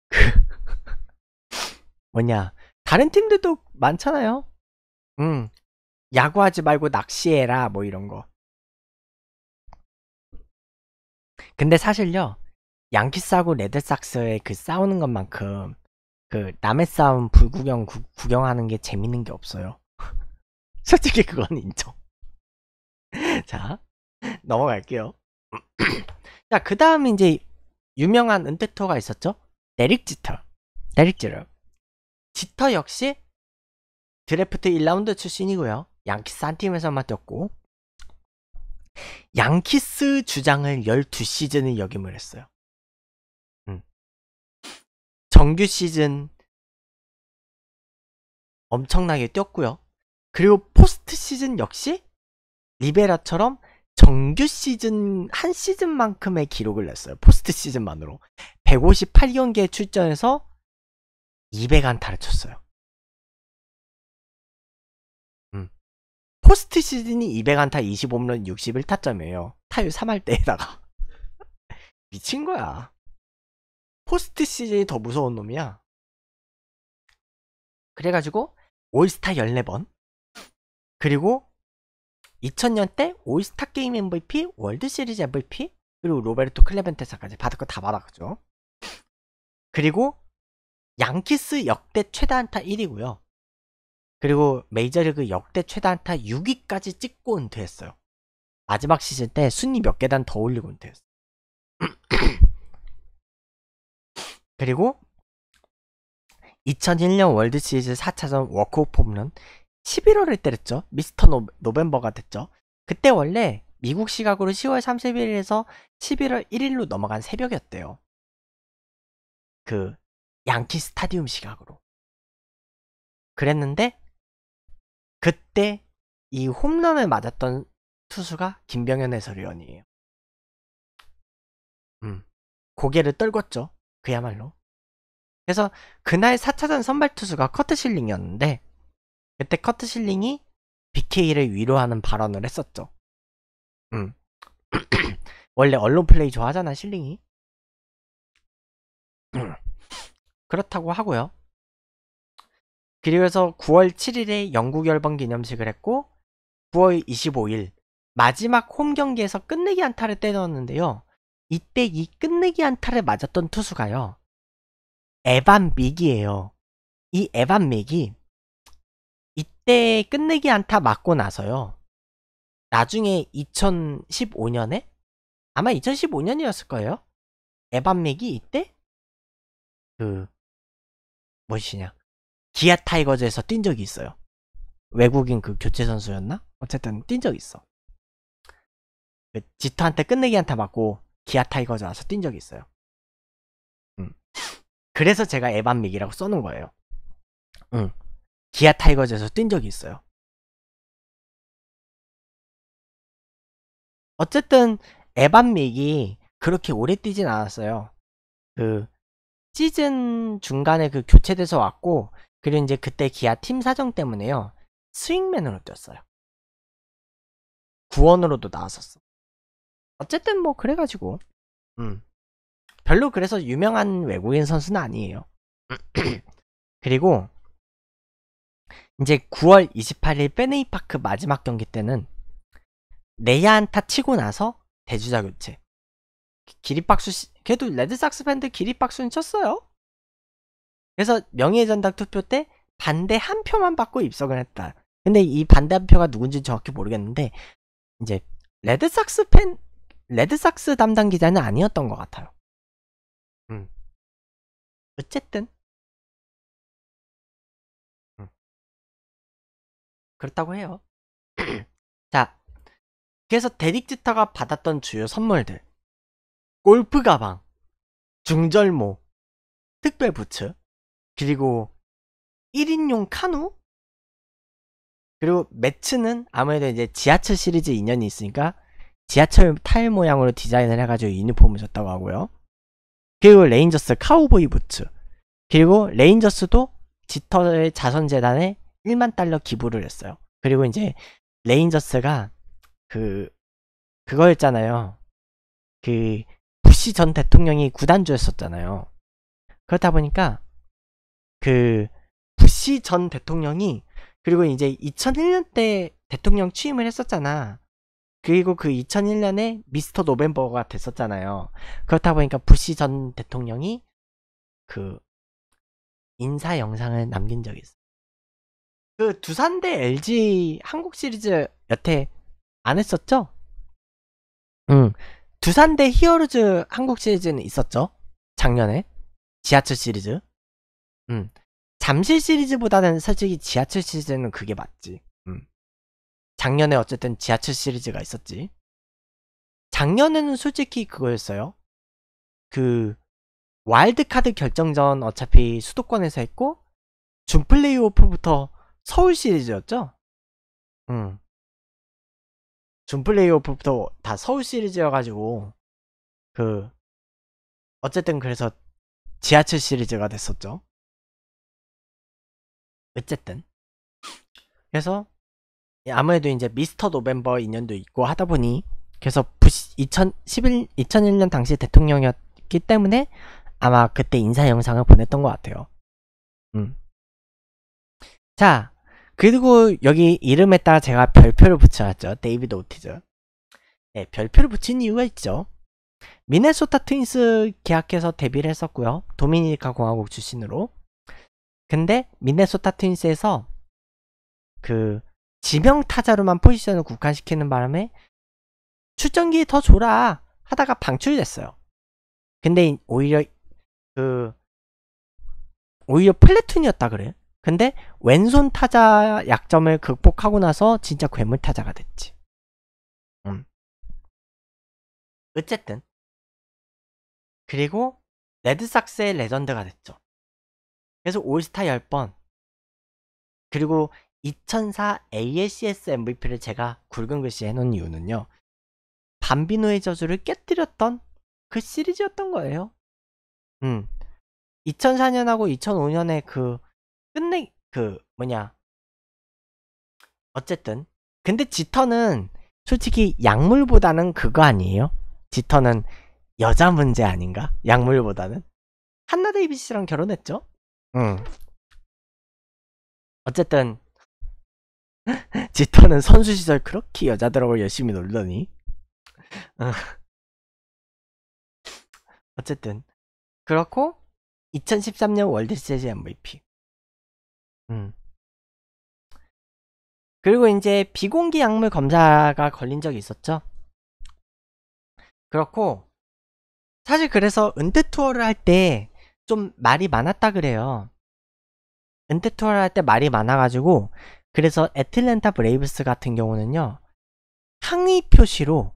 그 <laughs> 뭐냐 다른 팀들도 많잖아요. 음 야구하지 말고 낚시해라 뭐 이런 거. 근데 사실요 양키스하고 레드삭스의 그 싸우는 것만큼 그 남의 싸움 불구경 구, 구경하는 게 재밌는 게 없어요. <laughs> 솔직히 그건 인정. <laughs> 자 넘어갈게요. <clears throat> 자그 다음 이제 유명한 은퇴토가 있었죠. 데릭 지터, 데릭 지터. 지터 역시 드래프트 1라운드 출신이고요. 양키스 한 팀에서만 뛰었고 양키스 주장을 12시즌을 역임을 했어요. 정규 시즌 엄청나게 뛰었고요. 그리고 포스트 시즌 역시 리베라처럼 정규 시즌 한 시즌만큼의 기록을 냈어요. 포스트 시즌만으로 158경기에 출전해서 200안타를 쳤어요. 음. 포스트 시즌이 200안타 25홈런 61타점이에요. 타율 3할 때에다가 <laughs> 미친 거야. 포스트 시즌이 더 무서운 놈이야. 그래가지고 올스타 14번 그리고 2000년 대 올스타 게임 MVP, 월드 시리즈 MVP 그리고 로베르토 클레벤테사까지 받을 거 다 받았죠. 그리고 양키스 역대 최다 안타 1위고요. 그리고 메이저리그 역대 최다 안타 6위까지 찍고 은퇴했어요. 마지막 시즌 때 순위 몇 계단 더 올리고 은퇴했어요. <clears throat> 그리고 2001년 월드 시리즈 4차전 워크오프 홈런 1 1월을 때렸죠. 미스터 노, 노벤버가 됐죠. 그때 원래 미국 시각으로 10월 31일에서 11월 1일로 넘어간 새벽이었대요. 그 양키 스타디움 시각으로. 그랬는데 그때 이 홈런을 맞았던 투수가 김병현 해설위원이에요. 음. 고개를 떨궜죠. 그야말로. 그래서 그날 4차전 선발 투수가 커트 실링이었는데 그때 커트 실링이 BK를 위로하는 발언을 했었죠. 음. <clears throat> 원래 언론 플레이 좋아하잖아 실링이. <clears throat> 그렇다고 하고요. 그리고서 9월 7일에 영국 열번 기념식을 했고 9월 25일 마지막 홈 경기에서 끝내기 안타를 때었는데요 이때 이 끝내기 안타를 맞았던 투수가요. 에반 믹이에요. 이 에반 믹이 이때 끝내기 안타 맞고 나서요. 나중에 2015년에 아마 2015년이었을 거예요. 에반 믹이 이때 그 뭐시냐 기아 타이거즈에서 뛴 적이 있어요. 외국인 그 교체 선수였나? 어쨌든 뛴 적이 있어. 그 지투한테 끝내기 안타 맞고 기아 타이거즈 와서 뛴 적이 있어요. 음. 그래서 제가 에반 믹이라고 써놓은 거예요. 음. 기아 타이거즈에서 뛴 적이 있어요. 어쨌든 에반 믹이 그렇게 오래 뛰진 않았어요. 그 시즌 중간에 그 교체돼서 왔고 그리고 이제 그때 기아 팀 사정 때문에요. 스윙맨으로 뛰었어요. 구원으로도 나왔었어. 어쨌든 뭐 그래가지고 음 별로 그래서 유명한 외국인 선수는 아니에요. <clears throat> 그리고 이제 9월 28일 페네이파크 마지막 경기 때는 레야 안타 치고 나서 대주자 교체. 기립박수 씨, 걔도 레드삭스 팬들 기립박수는 쳤어요. 그래서 명예전당 의 투표 때 반대 한 표만 받고 입석을 했다. 근데 이 반대 한 표가 누군지 정확히 모르겠는데 이제 레드삭스 팬 레드삭스 담당 기자는 아니었던 것 같아요. 음. 어쨌든 음. 그렇다고 해요. <clears throat> 자, 그래서 데릭 지터가 받았던 주요 선물들 골프 가방, 중절모, 특별 부츠, 그리고 1인용 카누? 그리고 매츠는 아무래도 이제 지하철 시리즈 인연이 있으니까 지하철 타일 모양으로 디자인을 해가지고 유니폼을 줬다고 하고요. 그리고 레인저스 카우보이 부츠. 그리고 레인저스도 지터의 자선재단에 1만 달러 기부를 했어요. 그리고 이제 레인저스가 그 그거 였잖아요그 부시 전 대통령이 구단주였었잖아요. 그렇다 보니까 그 부시 전 대통령이 그리고 이제 2001년 때 대통령 취임을 했었잖아. 그리고 그 2001년에 미스터 노벤버가 됐었잖아요. 그렇다 보니까 부시 전 대통령이 그 인사 영상을 남긴 적이 있어요. 그 두산 대 LG 한국 시리즈 여태 안 했었죠? 응. 두산 대 히어로즈 한국 시리즈는 있었죠? 작년에. 지하철 시리즈. 응. 잠실 시리즈보다는 솔직히 지하철 시리즈는 그게 맞지. 작년에 어쨌든 지하철 시리즈가 있었지. 작년에는 솔직히 그거였어요. 그 와일드카드 결정전 어차피 수도권에서 했고 준 플레이오프부터 서울 시리즈였죠. 음. 준 플레이오프부터 다 서울 시리즈여가지고 그 어쨌든 그래서 지하철 시리즈가 됐었죠. 어쨌든 그래서 아무래도 이제 미스터 노벤버 인연도 있고 하다 보니 그래서 2011 2001년 당시 대통령이었기 때문에 아마 그때 인사 영상을 보냈던 것 같아요. 음. 자, 그리고 여기 이름에 따라 제가 별표를 붙여놨죠. 데이비드 오티즈. 네, 별표를 붙인 이유가 있죠. 미네소타 트윈스 계약해서 데뷔를 했었고요. 도미니카 공화국 출신으로. 근데 미네소타 트윈스에서 그 지명 타자로만 포지션을 국한시키는 바람에 출전기 더 줘라 하다가 방출됐어요. 근데 오히려 그 오히려 플래툰이었다 그래. 근데 왼손 타자 약점을 극복하고 나서 진짜 괴물 타자가 됐지. 음. 어쨌든 그리고 레드삭스의 레전드가 됐죠. 그래서 올스타 10번 그리고 2004 ALCS MVP를 제가 굵은 글씨 해놓은 이유는요. 반비노의 저주를 깨뜨렸던 그 시리즈였던 거예요. 음. 2004년하고 2005년에 그 끝내 그 뭐냐 어쨌든 근데 지터는 솔직히 약물보다는 그거 아니에요? 지터는 여자 문제 아닌가? 약물보다는 한나 데이비씨랑 결혼했죠? 응. 음. 어쨌든 <laughs> 지터는 선수 시절 그렇게 여자들하고 열심히 놀더니 어. 어쨌든 그렇고 2013년 월드시리즈 MVP 음. 그리고 이제 비공개 약물 검사가 걸린 적이 있었죠 그렇고 사실 그래서 은퇴 투어를 할 때 좀 말이 많았다 그래요 은퇴 투어를 할 때 말이 많아가지고 그래서 애틀랜타 브레이브스 같은 경우는요. 항의 표시로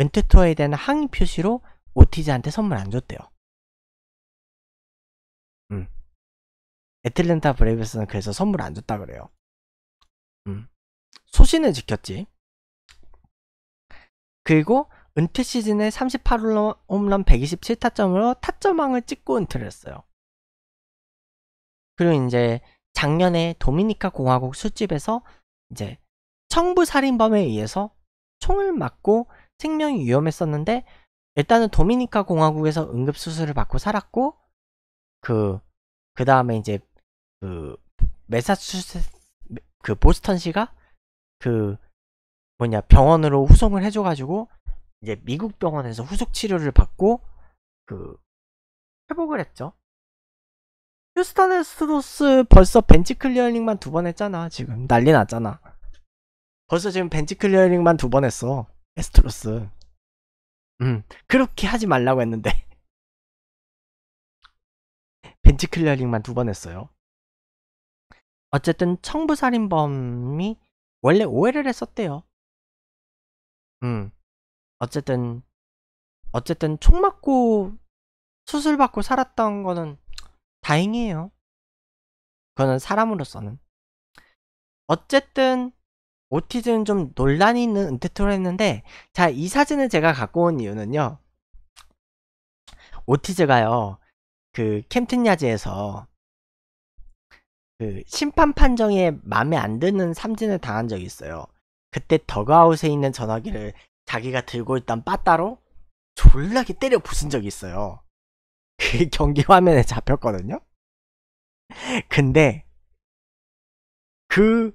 은퇴투어에 대한 항의 표시로 오티즈한테 선물 안 줬대요. 음. 애틀랜타 브레이브스는 그래서 선물 안 줬다 그래요. 음. 소신을 지켰지. 그리고 은퇴 시즌에 38홀 홈런 127타점으로 타점왕을 찍고 은퇴를 했어요. 그리고 이제 작년에 도미니카 공화국 술집에서 이제 청부 살인범에 의해서 총을 맞고 생명이 위험했었는데 일단은 도미니카 공화국에서 응급 수술을 받고 살았고 그그 그 다음에 이제 그메사추세그 보스턴시가 그 뭐냐 병원으로 후송을 해줘가지고 이제 미국 병원에서 후속 치료를 받고 그 회복을 했죠. 휴스턴 에스트로스 벌써 벤치 클리어링만 두 번 했잖아 지금 난리 났잖아 벌써 지금 벤치 클리어링만 두 번 했어 에스트로스 음 그렇게 하지 말라고 했는데 <laughs> 벤치 클리어링만 두 번 했어요 어쨌든 청부살인범이 원래 오해를 했었대요 음 어쨌든 어쨌든 총 맞고 수술 받고 살았던 거는 다행이에요. 그거는 사람으로서는. 어쨌든 오티즈는 좀 논란이 있는 은퇴토로 했는데 자이 사진을 제가 갖고 온 이유는요. 오티즈가요. 그 캠튼 야즈에서 그 심판 판정에 마음에 안 드는 삼진을 당한 적이 있어요. 그때 더그아웃에 있는 전화기를 자기가 들고 있던 빠따로 졸라게 때려 부순 적이 있어요. 그 <laughs> 경기 화면에 잡혔거든요. 근데 그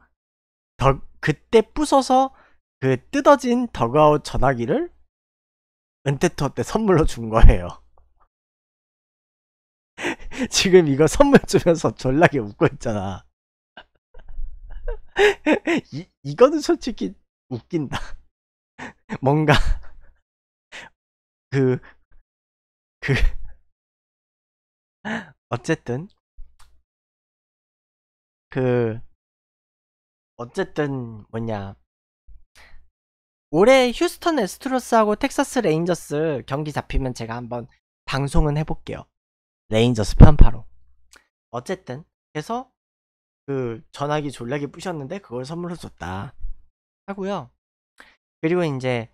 더, 그때 부숴서 그 뜯어진 더그아웃 전화기를 은퇴 토때 선물로 준 거예요. <laughs> 지금 이거 선물 주면서 졸라게 웃고 있잖아. <laughs> 이, 이거는 솔직히 웃긴다. 뭔가 그 그, 어쨌든 그 어쨌든 뭐냐 올해 휴스턴 에스트로스하고 텍사스 레인저스 경기 잡히면 제가 한번 방송은 해볼게요. 레인저스 편파로. 어쨌든 그래서 그 전화기 졸라게 부셨는데 그걸 선물로 줬다 하고요. 그리고 이제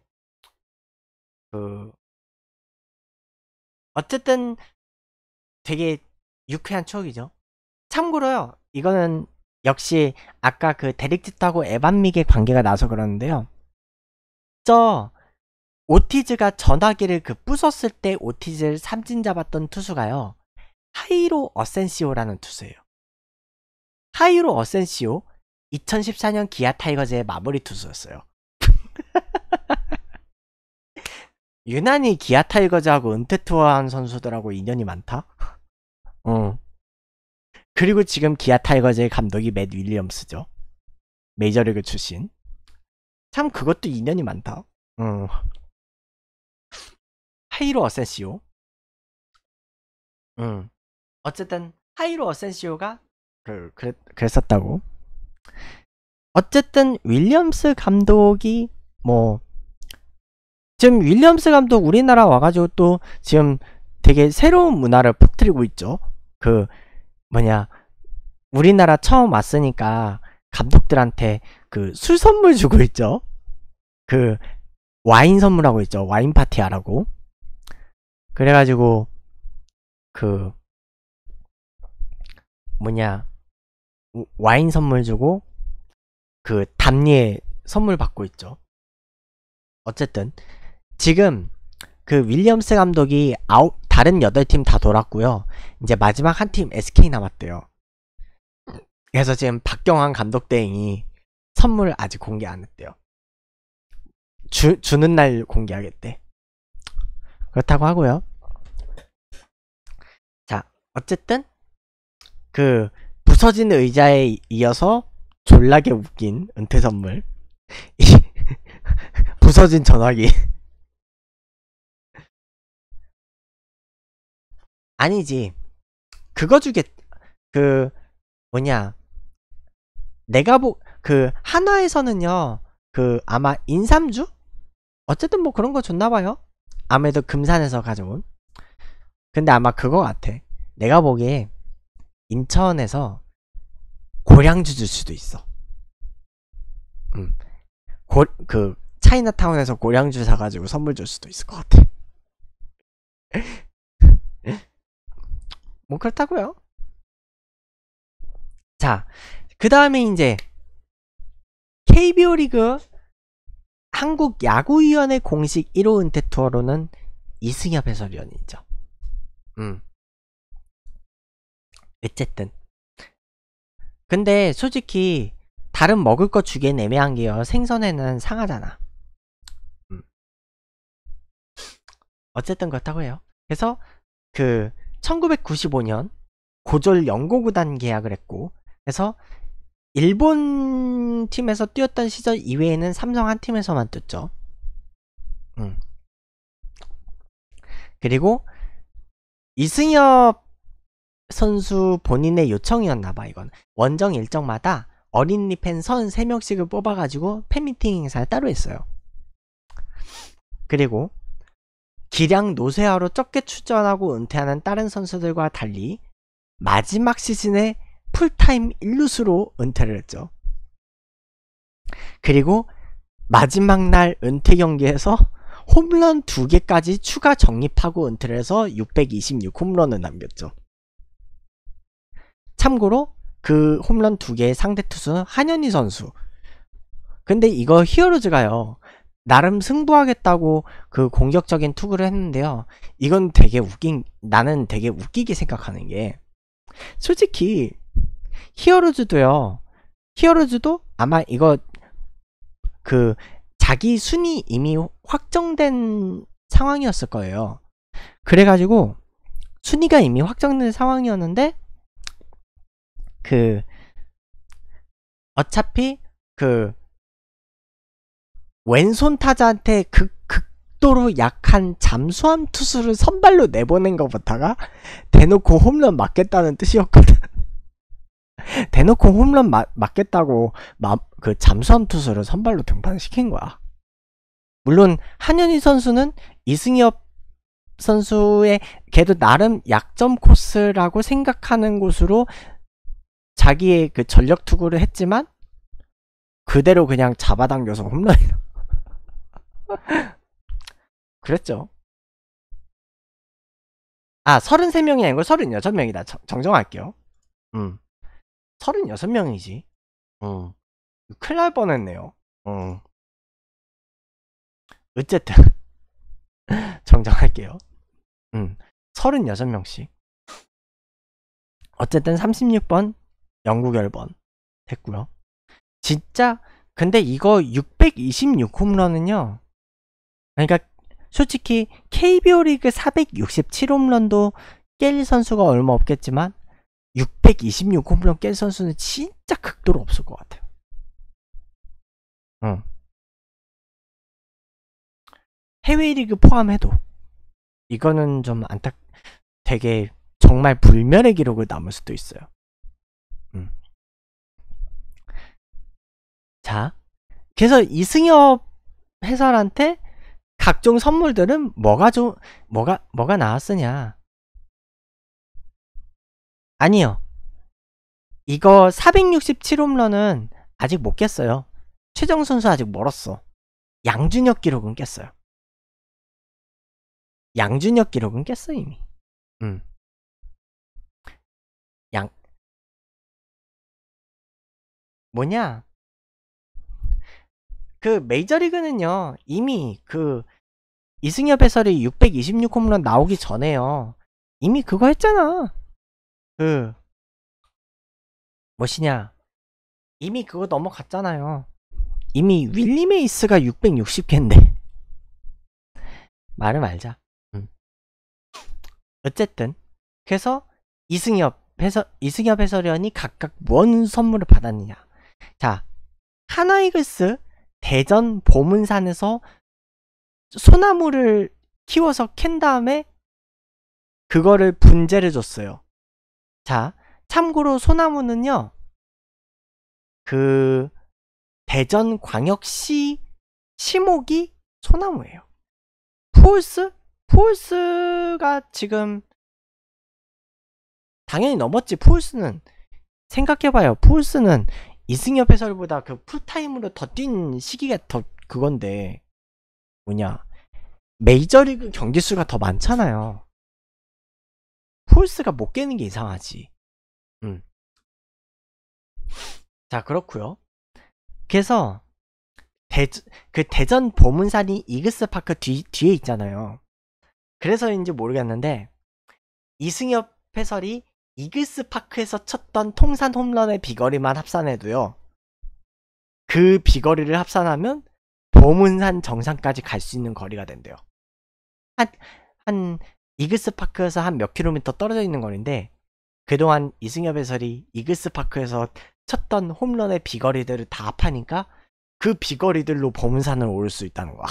그 어쨌든 되게 유쾌한 추억이죠. 참고로요, 이거는 역시 아까 그 데릭짓하고 에반미의 관계가 나서 그러는데요. 저 오티즈가 전화기를 그 부쉈을 때 오티즈를 삼진 잡았던 투수가요. 하이로 어센시오라는 투수예요. 하이로 어센시오 2014년 기아 타이거즈의 마무리 투수였어요. <laughs> 유난히 기아 타이거즈하고 은퇴 투어한 선수들하고 인연이 많다. 어. 그리고 지금 기아 타이거즈의 감독이 맷 윌리엄스죠. 메이저리그 출신. 참 그것도 인연이 많다. 어. 하이로 어센시오. 응. 어쨌든 하이로 어센시오가 그, 그랬, 그랬었다고. 어쨌든 윌리엄스 감독이 뭐 지금 윌리엄스 감독 우리나라 와가지고 또 지금 되게 새로운 문화를 퍼뜨리고 있죠. 그 뭐냐 우리나라 처음 왔으니까 감독들한테 그 술 선물 주고 있죠. 그 와인 선물하고 있죠. 와인 파티하라고. 그래가지고 그 뭐냐 와인 선물 주고 그 담례 선물 받고 있죠. 어쨌든 지금 그 윌리엄스 감독이 아홉 다른 8팀 다 돌았고요. 이제 마지막 한 팀 SK 남았대요. 그래서 지금 박경환 감독 대행이 선물 아직 공개 안 했대요. 주, 주는 날 공개하겠대. 그렇다고 하고요. 자, 어쨌든 그 부서진 의자에 이어서 졸라게 웃긴 은퇴 선물 <laughs> 부서진 전화기 아니지. 그거 주겠, 그, 뭐냐. 내가 보, 그, 한화에서는요, 그, 아마 인삼주? 어쨌든 뭐 그런 거 줬나봐요. 아무래도 금산에서 가져온. 근데 아마 그거 같아. 내가 보기에 인천에서 고량주 줄 수도 있어. 음. 고, 그, 차이나타운에서 고량주 사가지고 선물 줄 수도 있을 것 같아. 뭐 그렇다고요. 자, 그 다음에 이제 KBO 리그 한국 야구위원회 공식 1호 은퇴 투어로는 이승엽 해설위원이 죠 음. 어쨌든. 근데 솔직히 다른 먹을 거 주기엔 애매한 게요. 생선에는 상하잖아. 음. 어쨌든 그렇다고 해요. 그래서 그 1995년 고졸 연고구단 계약을 했고 그래서 일본 팀에서 뛰었던 시절 이외에는 삼성 한 팀에서만 뛰었죠. 음. 그리고 이승엽 선수 본인의 요청이었나봐 이건 원정 일정마다 어린이 팬 선 3명씩을 뽑아가지고 팬미팅 행사를 따로 했어요 그리고 기량 노쇠화로 적게 출전하고 은퇴하는 다른 선수들과 달리 마지막 시즌에 풀타임 1루수로 은퇴를 했죠. 그리고 마지막 날 은퇴 경기에서 홈런 2개까지 추가 적립하고 은퇴를 해서 626 홈런을 남겼죠. 참고로 그 홈런 2개의 상대 투수는 한현희 선수. 근데 이거 히어로즈가요. 나름 승부하겠다고 그 공격적인 투구를 했는데요. 이건 되게 웃긴, 나는 되게 웃기게 생각하는 게, 솔직히, 히어로즈도요, 히어로즈도 아마 이거, 그, 자기 순위 이미 확정된 상황이었을 거예요. 그래가지고, 순위가 이미 확정된 상황이었는데, 그, 어차피, 그, 왼손 타자한테 극, 그 극도로 약한 잠수함 투수를 선발로 내보낸 것보다가 대놓고 홈런 맞겠다는 뜻이었거든. <laughs> 대놓고 홈런 마, 맞겠다고 마, 그 잠수함 투수를 선발로 등판시킨 거야. 물론 한현희 선수는 이승엽 선수의 걔도 나름 약점 코스라고 생각하는 곳으로 자기의 그 전력 투구를 했지만 그대로 그냥 잡아당겨서 홈런이다. 그랬죠. 아, 33명이 아닌고 36명이다. 정, 정정할게요. 음. 36명이지. 음. 어. 큰일 날 뻔했네요. 음. 어쨌든. <laughs> 정정할게요. 음. 36명씩. 어쨌든 36번, 영구결번 됐고요. 진짜, 근데 이거 626 홈런은요. 그러니까 솔직히 KBO 리그 467홈런도 깰 선수가 얼마 없겠지만 626홈런 깰 선수는 진짜 극도로 없을 것 같아요. 응. 해외 리그 포함해도 이거는 좀 안타 깝게 되게 정말 불멸의 기록을 남을 수도 있어요. 음. 자, 그래서 이승엽 해설한테 각종 선물들은 뭐가 좀 뭐가 뭐가 나왔으냐? 아니요. 이거 467홈런은 아직 못 깼어요. 최정 선수 아직 멀었어. 양준혁 기록은 깼어요. 양준혁 기록은 깼어 이미. 음. 양 뭐냐? 그 메이저리그는요 이미 그 이승엽 해설이 626 홈런 나오기 전에요. 이미 그거 했잖아. 그 뭐시냐 이미 그거 넘어갔잖아요. 이미 윌리 메이스가 660개인데 <laughs> 말을 말자. 음. 어쨌든 그래서 이승엽 해설 이승엽 해설위원이 각각 뭔 선물을 받았느냐. 자 하나이글스 대전 보문산에서 소나무를 키워서 캔 다음에 그거를 분재를 줬어요. 자, 참고로 소나무는요. 그 대전 광역시 시목이 소나무예요. 푸올스? 푸올스가 지금 당연히 넘었지. 푸올스는 생각해봐요. 푸올스는 이승엽 해설보다 그 풀타임으로 더 뛴 시기가 더 그건데 뭐냐 메이저리그 경기 수가 더 많잖아요. 폴스가 못 깨는 게 이상하지. 음. 자 그렇고요. 그래서 대, 그 대전 보문산이 이그스 파크 뒤, 뒤에 있잖아요. 그래서인지 모르겠는데 이승엽 해설이 이그스 파크에서 쳤던 통산 홈런의 비거리만 합산해도요. 그 비거리를 합산하면 보문산 정상까지 갈 수 있는 거리가 된대요. 한, 한, 이글스 파크에서 한 몇 킬로미터 떨어져 있는 거리인데, 그동안 이승엽 해설이 이글스 파크에서 쳤던 홈런의 비거리들을 다 파니까, 그 비거리들로 보문산을 오를 수 있다는 거야.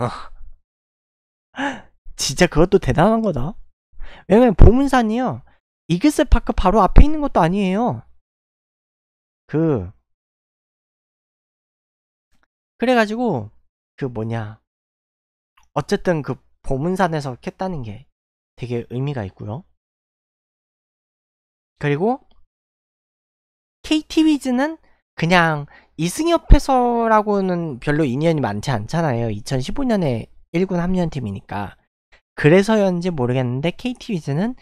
<laughs> 어. 진짜 그것도 대단한 거다. 왜냐면 보문산이요. 이글스 파크 바로 앞에 있는 것도 아니에요. 그 그래가지고 그 뭐냐 어쨌든 그 보문산에서 캤다는 게 되게 의미가 있고요. 그리고 KT 위즈는 그냥 이승엽 해설라고는 별로 인연이 많지 않잖아요. 2015년에 1군 합류한팀이니까. 그래서였는지 모르겠는데 KT 위즈는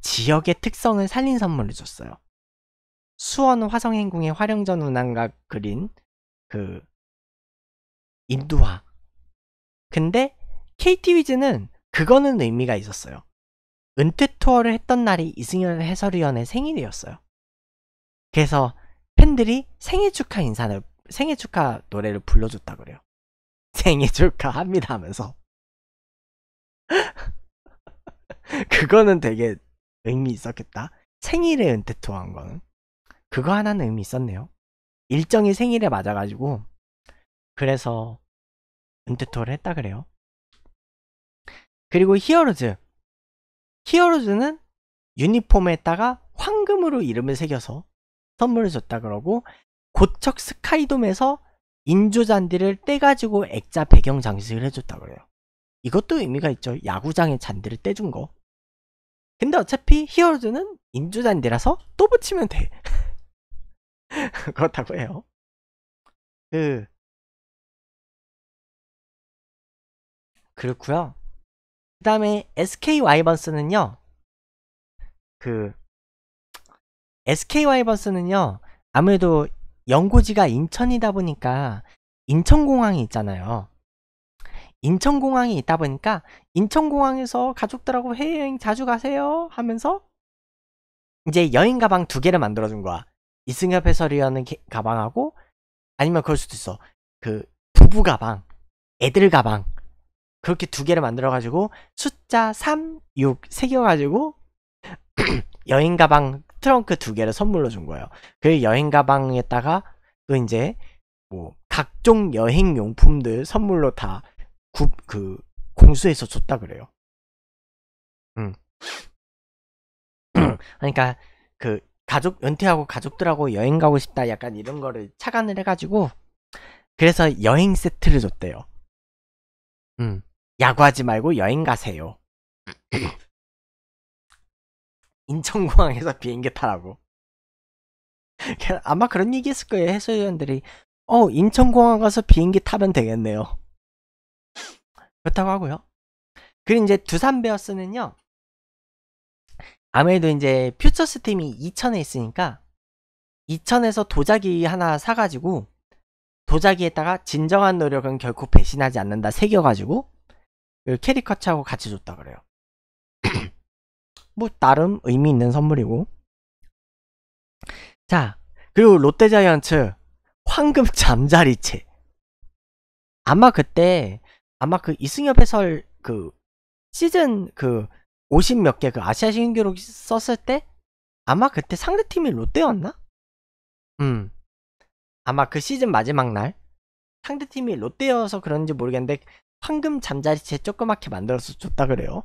지역의 특성을 살린 선물을 줬어요. 수원 화성행궁의 화령전 운항가 그린 그 인두화 근데 KT 위즈는 그거는 의미가 있었어요. 은퇴 투어를 했던 날이 이승열 해설위원의 생일이었어요. 그래서 팬들이 생일 축하 인사를 생일 축하 노래를 불러줬다 그래요. <laughs> 생일 축하합니다 하면서 <laughs> 그거는 되게 의미 있었겠다. 생일에 은퇴 투어한 거는 그거 하나는 의미 있었네요. 일정이 생일에 맞아가지고 그래서 은퇴 토를 했다 그래요. 그리고 히어로즈. 히어로즈는 유니폼에다가 황금으로 이름을 새겨서 선물을 줬다 그러고 고척 스카이돔에서 인조 잔디를 떼가지고 액자 배경 장식을 해줬다 그래요. 이것도 의미가 있죠. 야구장의 잔디를 떼준 거. 근데 어차피 히어로즈는 인조 잔디라서 또 붙이면 돼. <laughs> 그렇다고 해요. 그 그렇고요. 그 다음에 SK 와이번스는요. 그 SK 와이번스는요. 아무래도 연고지가 인천이다 보니까 인천공항이 있잖아요. 인천공항이 있다 보니까 인천공항에서 가족들하고 해외여행 자주 가세요 하면서 이제 여행 가방 두 개를 만들어준 거야. 이승엽 해설위원은 가방하고 아니면 그럴 수도 있어. 그 부부 가방, 애들 가방 그렇게 두 개를 만들어 가지고 숫자 3, 6 새겨 가지고 여행 가방 트렁크 두 개를 선물로 준 거예요. 그 여행 가방에다가 또 이제 뭐 각종 여행 용품들 선물로 다그 공수해서 줬다 그래요. 음. <clears throat> 그러니까 그 가족 은퇴하고 가족들하고 여행 가고 싶다 약간 이런 거를 착안을 해가지고 그래서 여행 세트를 줬대요. 음. 야구하지 말고 여행 가세요. <clears throat> 인천공항에서 비행기 타라고. 아마 그런 얘기 했을 거예요. 해수위원들이 어, 인천공항 가서 비행기 타면 되겠네요. 그렇다고 하고요. 그리고 이제 두산 베어스는요. 아무래도 이제 퓨처 스팀이 2천에 있으니까 2천에서 도자기 하나 사가지고 도자기에다가 진정한 노력은 결코 배신하지 않는다 새겨가지고 그 캐리커츠하고 같이 줬다 그래요. <clears throat> 뭐 나름 의미 있는 선물이고. 자, 그리고 롯데자이언츠 황금 <laughs> 잠자리채. 아마 그때 아마 그 이승엽 해설 그 시즌 그50몇개그 그 아시아 신기록 썼을 때 아마 그때 상대팀이 롯데였나? 음. 아마 그 시즌 마지막 날 상대팀이 롯데여서 그런지 모르겠는데 황금 잠자리채 조그맣게 만들어서 줬다 그래요.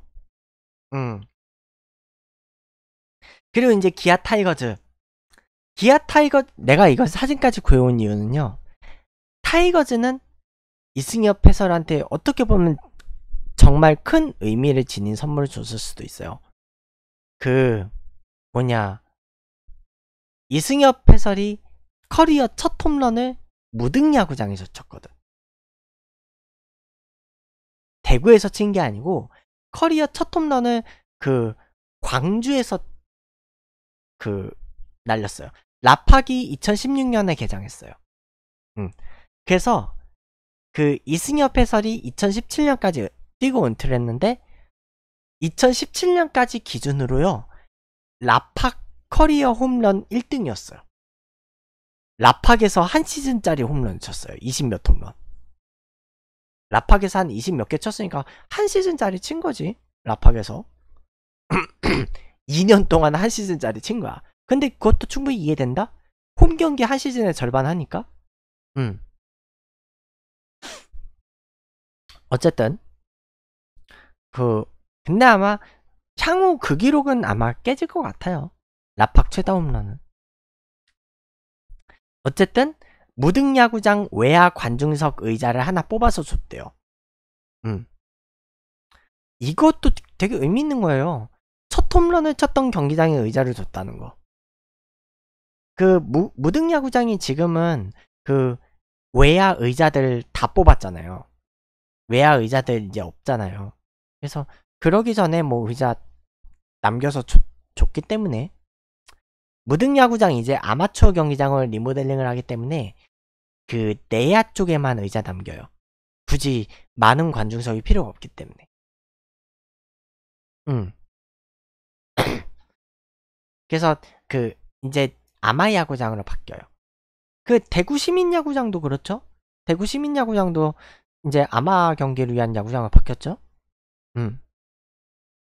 음. 그리고 이제 기아 타이거즈. 기아 타이거 즈 내가 이거 사진까지 구해온 이유는요. 타이거즈는 이승엽 해설한테 어떻게 보면 정말 큰 의미를 지닌 선물을 줬을 수도 있어요. 그 뭐냐 이승엽 해설이 커리어 첫 홈런을 무등야구장에서 쳤거든. 대구에서 친 게 아니고 커리어 첫 홈런을 그 광주에서 그 날렸어요. 라팍이 2016년에 개장했어요. 음. 그래서 그 이승엽 해설이 2017년까지 뛰고 은퇴를 했는데 2017년까지 기준으로요. 라팍 커리어 홈런 1등이었어요. 라팍에서 한 시즌짜리 홈런 쳤어요. 20몇 홈런. 라팍에서 한 20몇 개 쳤으니까 한 시즌짜리 친 거지. 라팍에서. 2년 <clears throat> 동안 한 시즌짜리 친 거야. 근데 그것도 충분히 이해된다? 홈 경기 한시즌에 절반 하니까? 음. 어쨌든 그 근데 아마 향후 그 기록은 아마 깨질 것 같아요. 라팍 최다 홈런은. 어쨌든 무등야구장 외야 관중석 의자를 하나 뽑아서 줬대요. 음. 이것도 되게 의미 있는 거예요. 첫 홈런을 쳤던 경기장에 의자를 줬다는 거. 그 무, 무등야구장이 지금은 그 외야 의자들 다 뽑았잖아요. 외야 의자들 이제 없잖아요. 그래서 그러기 전에 뭐 의자 남겨서 줬, 줬기 때문에 무등야구장 이제 아마추어 경기장을 리모델링을 하기 때문에 그 내야 쪽에만 의자 남겨요. 굳이 많은 관중석이 필요가 없기 때문에. 음. <clears throat> 그래서 그 이제 아마 야구장으로 바뀌어요. 그 대구 시민 야구장도 그렇죠? 대구 시민 야구장도 이제 아마 경기를 위한 야구장으로 바뀌었죠? 음.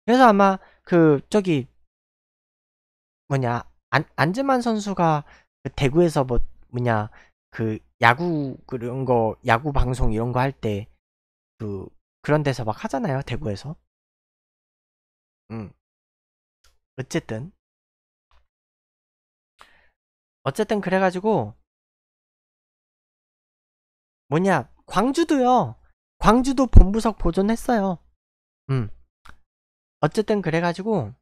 그래서 아마 그 저기 뭐냐 안, 안즈만 선수가 그 대구에서 뭐 뭐냐 그 야구 그런 거 야구 방송 이런 거 할 때 그 그런 데서 막 하잖아요 대구에서 음 어쨌든 어쨌든 그래가지고 뭐냐 광주도요 광주도 본부석 보존했어요 음 어쨌든 그래가지고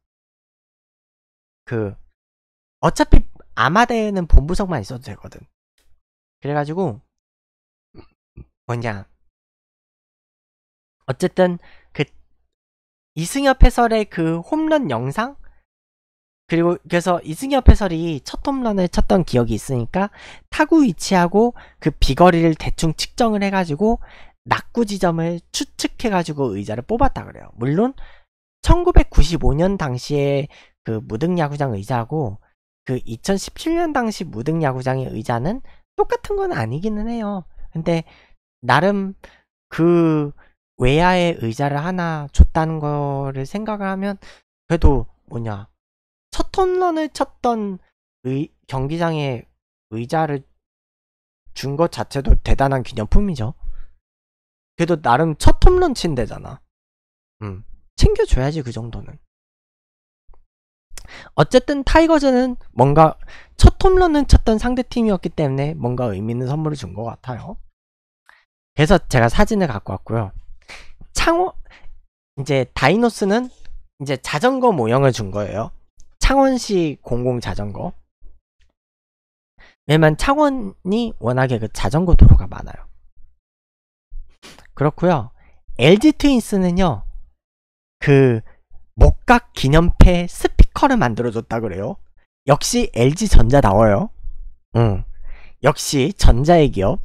그 어차피 아마대는 본부석만 있어도 되거든 그래가지고 뭐냐 어쨌든 그 이승엽 해설의 그 홈런 영상 그리고 그래서 이승엽 해설이 첫 홈런을 쳤던 기억이 있으니까 타구 위치하고 그 비거리를 대충 측정을 해가지고 낙구 지점을 추측해가지고 의자를 뽑았다 그래요. 물론 1995년 당시에 그 무등야구장 의자하고 그 2017년 당시 무등야구장의 의자는 똑같은 건 아니기는 해요. 근데 나름 그 외야의 의자를 하나 줬다는 거를 생각을 하면 그래도 뭐냐 첫 홈런을 쳤던 의, 경기장에 의자를 준 것 자체도 대단한 기념품이죠. 그래도 나름 첫 홈런 친대잖아 음, 챙겨줘야지 그 정도는. 어쨌든 타이거즈는 뭔가 첫 홈런을 쳤던 상대팀이었기 때문에 뭔가 의미 있는 선물을 준 것 같아요. 그래서 제가 사진을 갖고 왔고요. 창원 이제 다이노스는 이제 자전거 모형을 준 거예요. 창원시 공공 자전거. 왜냐면 창원이 워낙에 그 자전거 도로가 많아요. 그렇고요. LG 트윈스는요. 그 목각 기념패 스피커를 만들어 줬다 그래요. 역시 LG전자 나와요. 응. 역시 전자의 기업.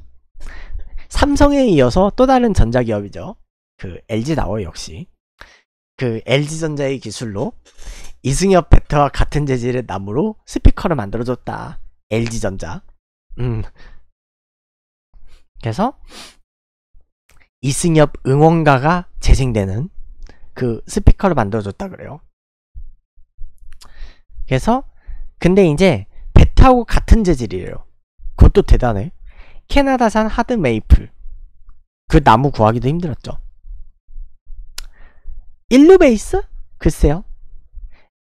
삼성에 이어서 또 다른 전자기업이죠. 그 LG 나와요, 역시. 그 LG전자의 기술로 이승엽 패터와 같은 재질의 나무로 스피커를 만들어줬다. LG전자. 음. 그래서 이승엽 응원가가 재생되는 그 스피커를 만들어줬다 그래요. 그래서 근데 이제 배타하고 같은 재질이에요. 그것도 대단해. 캐나다산 하드 메이플. 그 나무 구하기도 힘들었죠. 일루 베이스? 글쎄요.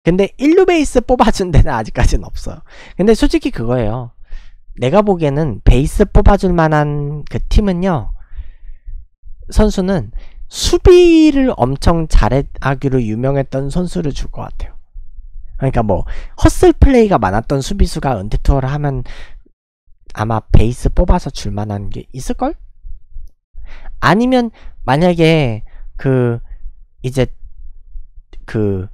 근데 일루 베이스 뽑아준 데는 아직까지는 없어요. 근데 솔직히 그거예요. 내가 보기에는 베이스 뽑아줄 만한 그 팀은요. 선수는 수비를 엄청 잘하기로 유명했던 선수를 줄 것 같아요. 그러니까 뭐 헛슬 플레이가 많았던 수비수가 은퇴 투어를 하면 아마 베이스 뽑아서 줄 만한 게 있을걸? 아니면 만약에 그 이제 그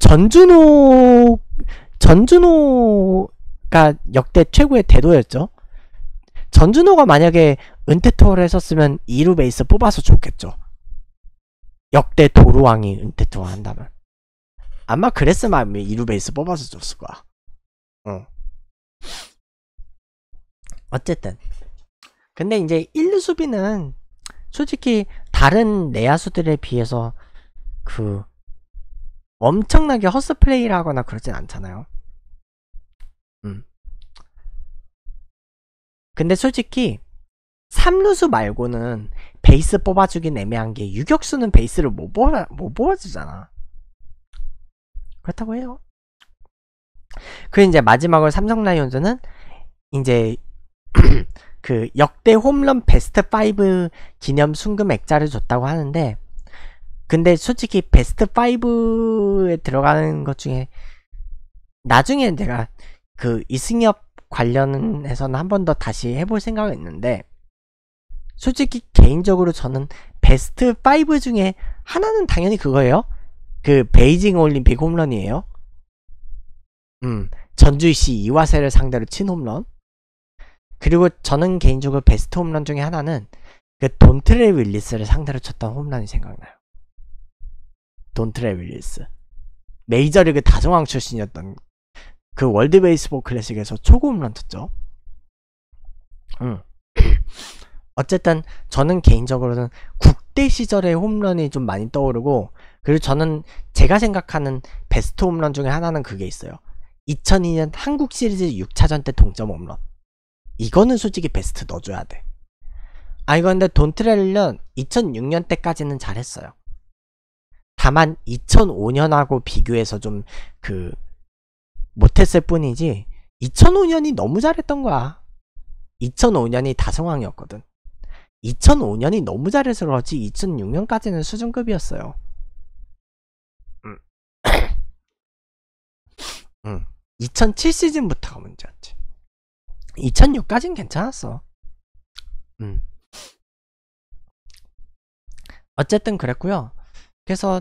전준호 전준호가 역대 최고의 대도였죠. 전준호가 만약에 은퇴 투어를 했었으면 2루 베이스 뽑아서 좋겠죠. 역대 도루왕이 은퇴 투어 한다면. 아마 그랬으면 이루 베이스 뽑아서 줬을 거야. 어. 어쨌든. 근데 이제 1루 수비는 솔직히 다른 내야수들에 비해서 그 엄청나게 허스 플레이를 하거나 그러진 않잖아요. 음. 근데 솔직히 3루수 말고는 베이스 뽑아주긴 애매한 게 유격수는 베이스를 못, 뽑아, 못 뽑아주잖아. 그렇다고 해요. 그 이제 마지막으로 삼성 라이온즈는 이제 <clears throat> 그 역대 홈런 베스트 5 기념 순금 액자를 줬다고 하는데 근데 솔직히 베스트 5에 들어가는 것 중에 나중에 내가 그 이승엽 관련해서는 한 번 더 다시 해볼 생각은 있는데 솔직히 개인적으로 저는 베스트 5 중에 하나는 당연히 그거예요. 그 베이징 올림픽 홈런이에요. 음, 전주시 이와세를 상대로 친 홈런. 그리고 저는 개인적으로 베스트 홈런 중에 하나는 그 돈트레 윌리스를 상대로 쳤던 홈런이 생각나요. 돈트레 윌리스. 메이저리그 다정왕 출신이었던 그 월드 베이스볼 클래식에서 초고 홈런 쳤죠. 음. <clears throat> 어쨌든 저는 개인적으로는 국대 시절의 홈런이 좀 많이 떠오르고 그리고 저는 제가 생각하는 베스트 홈런 중에 하나는 그게 있어요. 2002년 한국 시리즈 6차전 때 동점 홈런. 이거는 솔직히 베스트 넣어줘야 돼. 아, 이거 근데 돈트렐리는 2006년 때까지는 잘했어요. 다만 2005년하고 비교해서 좀 그 못했을 뿐이지 2005년이 너무 잘했던 거야. 2005년이 다성황이었거든. 2005년이 너무 잘해서 그렇지 2006년까지는 수준급이었어요. 2007 시즌부터가 문제였지. 2006까진 괜찮았어. 음. 어쨌든 그랬고요. 그래서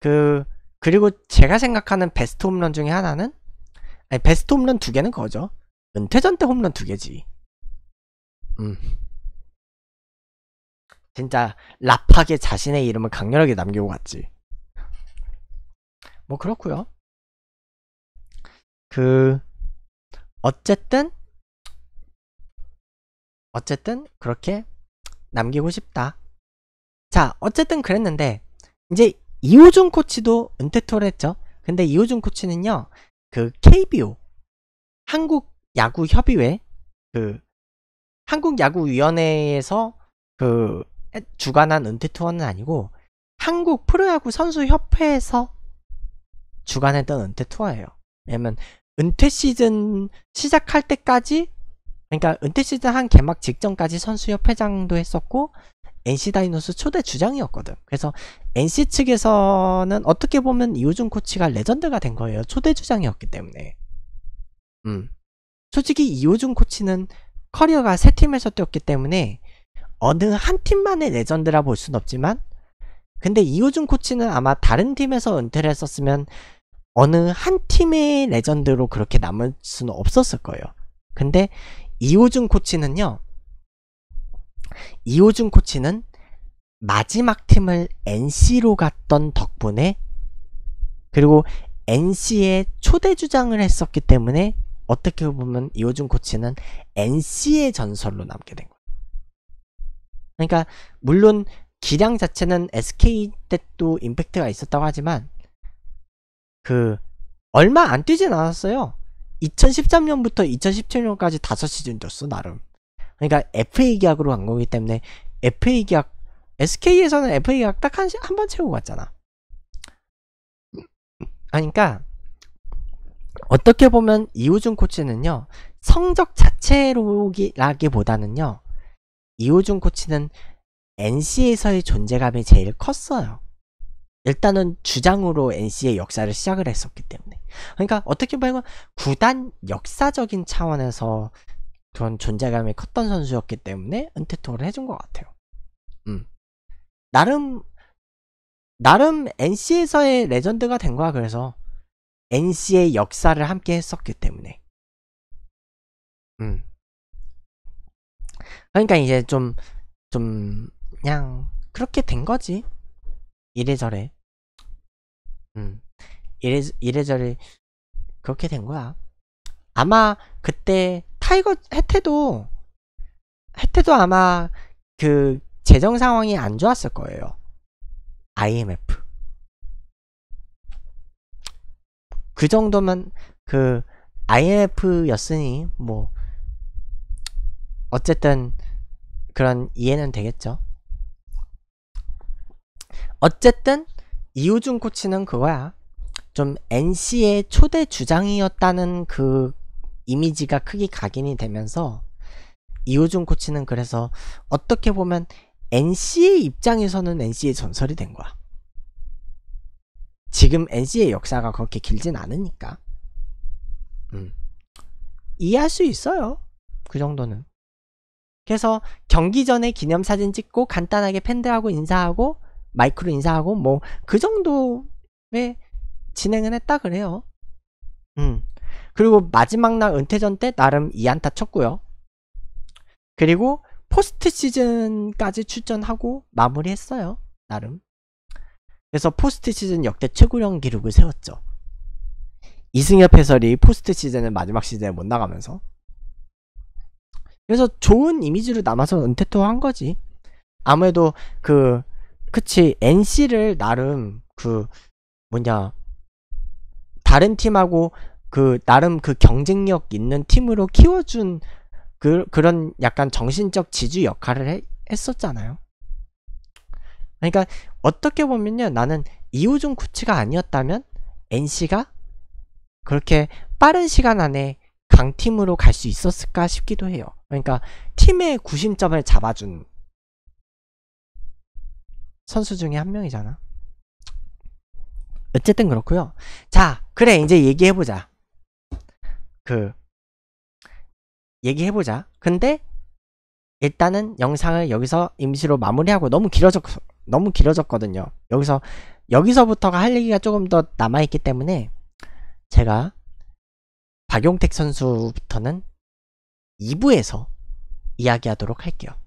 그 그리고 제가 생각하는 베스트 홈런 중에 하나는 아니 베스트 홈런 두 개는 거죠. 은퇴전 때 홈런 두 개지. 음. 진짜 라팍게 자신의 이름을 강렬하게 남기고 갔지. 뭐 그렇고요. 그 어쨌든 어쨌든 그렇게 남기고 싶다 자 어쨌든 그랬는데 이제 이호준 코치도 은퇴토를 했죠 근데 이호준 코치는요 그 KBO 한국 야구 협의회 그 한국 야구 위원회에서 그 주관한 은퇴 투어는 아니고 한국 프로야구 선수 협회에서 주관했던 은퇴 투어예요. 왜냐면 은퇴 시즌 시작할 때까지 그러니까 은퇴 시즌 한 개막 직전까지 선수협 회장도 했었고 NC 다이노스 초대 주장이었거든. 그래서 NC 측에서는 어떻게 보면 이우준 코치가 레전드가 된 거예요. 초대 주장이었기 때문에. 음. 솔직히 이우준 코치는 커리어가 세 팀에서 뛰었기 때문에 어느 한 팀만의 레전드라 볼 순 없지만 근데 이우준 코치는 아마 다른 팀에서 은퇴를 했었으면 어느 한 팀의 레전드로 그렇게 남을 수는 없었을 거예요. 근데 이호준 코치는요. 이호준 코치는 마지막 팀을 NC로 갔던 덕분에 그리고 NC의 초대 주장을 했었기 때문에 어떻게 보면 이호준 코치는 NC의 전설로 남게 된 거예요. 그러니까 물론 기량 자체는 SK 때또 임팩트가 있었다고 하지만 그 얼마 안 뛰진 않았어요. 2013년부터 2017년까지 5시즌 줬어 나름. 그러니까 FA 계약으로 간 거기 때문에 FA 계약 SK에서는 FA 계약 딱한한번 채우고 갔잖아. 그러니까 어떻게 보면 이호준 코치는요 성적 자체로라기보다는요 기 이호준 코치는 NC에서의 존재감이 제일 컸어요. 일단은 주장으로 NC의 역사를 시작을 했었기 때문에 그러니까 어떻게 보면 구단 역사적인 차원에서 그런 존재감이 컸던 선수였기 때문에 은퇴 투를 해준 것 같아요. 음. 나름 나름 NC에서의 레전드가 된 거야. 그래서 NC의 역사를 함께 했었기 때문에. 음. 그러니까 이제 좀 좀 그냥 그렇게 된 거지. 이래저래 음 이래 이래저래 그렇게 된 거야. 아마 그때 타이거 혜태도혜태도 아마 그 재정 상황이 안 좋았을 거예요. IMF 그 정도면 그 IMF였으니 뭐 어쨌든 그런 이해는 되겠죠. 어쨌든 이우준 코치는 그거야. 좀 NC의 초대 주장이었다는 그 이미지가 크게 각인이 되면서 이우준 코치는 그래서 어떻게 보면 NC의 입장에서는 NC의 전설이 된 거야. 지금 NC의 역사가 그렇게 길진 않으니까. 음. 이해할 수 있어요. 그 정도는. 그래서 경기 전에 기념사진 찍고 간단하게 팬들하고 인사하고 마이크로 인사하고 뭐 그 정도의 진행은 했다 그래요. 음. 그리고 마지막 날 은퇴전 때 나름 2안타 쳤고요. 그리고 포스트 시즌까지 출전하고 마무리했어요. 나름. 그래서 포스트 시즌 역대 최고령 기록을 세웠죠. 이승엽 해설이 포스트 시즌은 마지막 시즌에 못 나가면서. 그래서 좋은 이미지로 남아서 은퇴 투한 거지. 아무래도 그 그치 NC를 나름 그 뭐냐 다른 팀하고 그 나름 그 경쟁력 있는 팀으로 키워준 그, 그런 약간 정신적 지주 역할을 해, 했었잖아요. 그러니까 어떻게 보면요 나는 이우준 코치가 아니었다면 NC가 그렇게 빠른 시간 안에 강팀으로 갈 수 있었을까 싶기도 해요. 그러니까 팀의 구심점을 잡아준 선수 중에 한 명이잖아. 어쨌든 그렇고요. 자, 그래 이제 얘기해 보자. 그 얘기해 보자. 근데 일단은 영상을 여기서 임시로 마무리하고 너무 길어졌 너무 길어졌거든요. 여기서 여기서부터가 할 얘기가 조금 더 남아 있기 때문에 제가 박용택 선수부터는 2부에서 이야기하도록 할게요.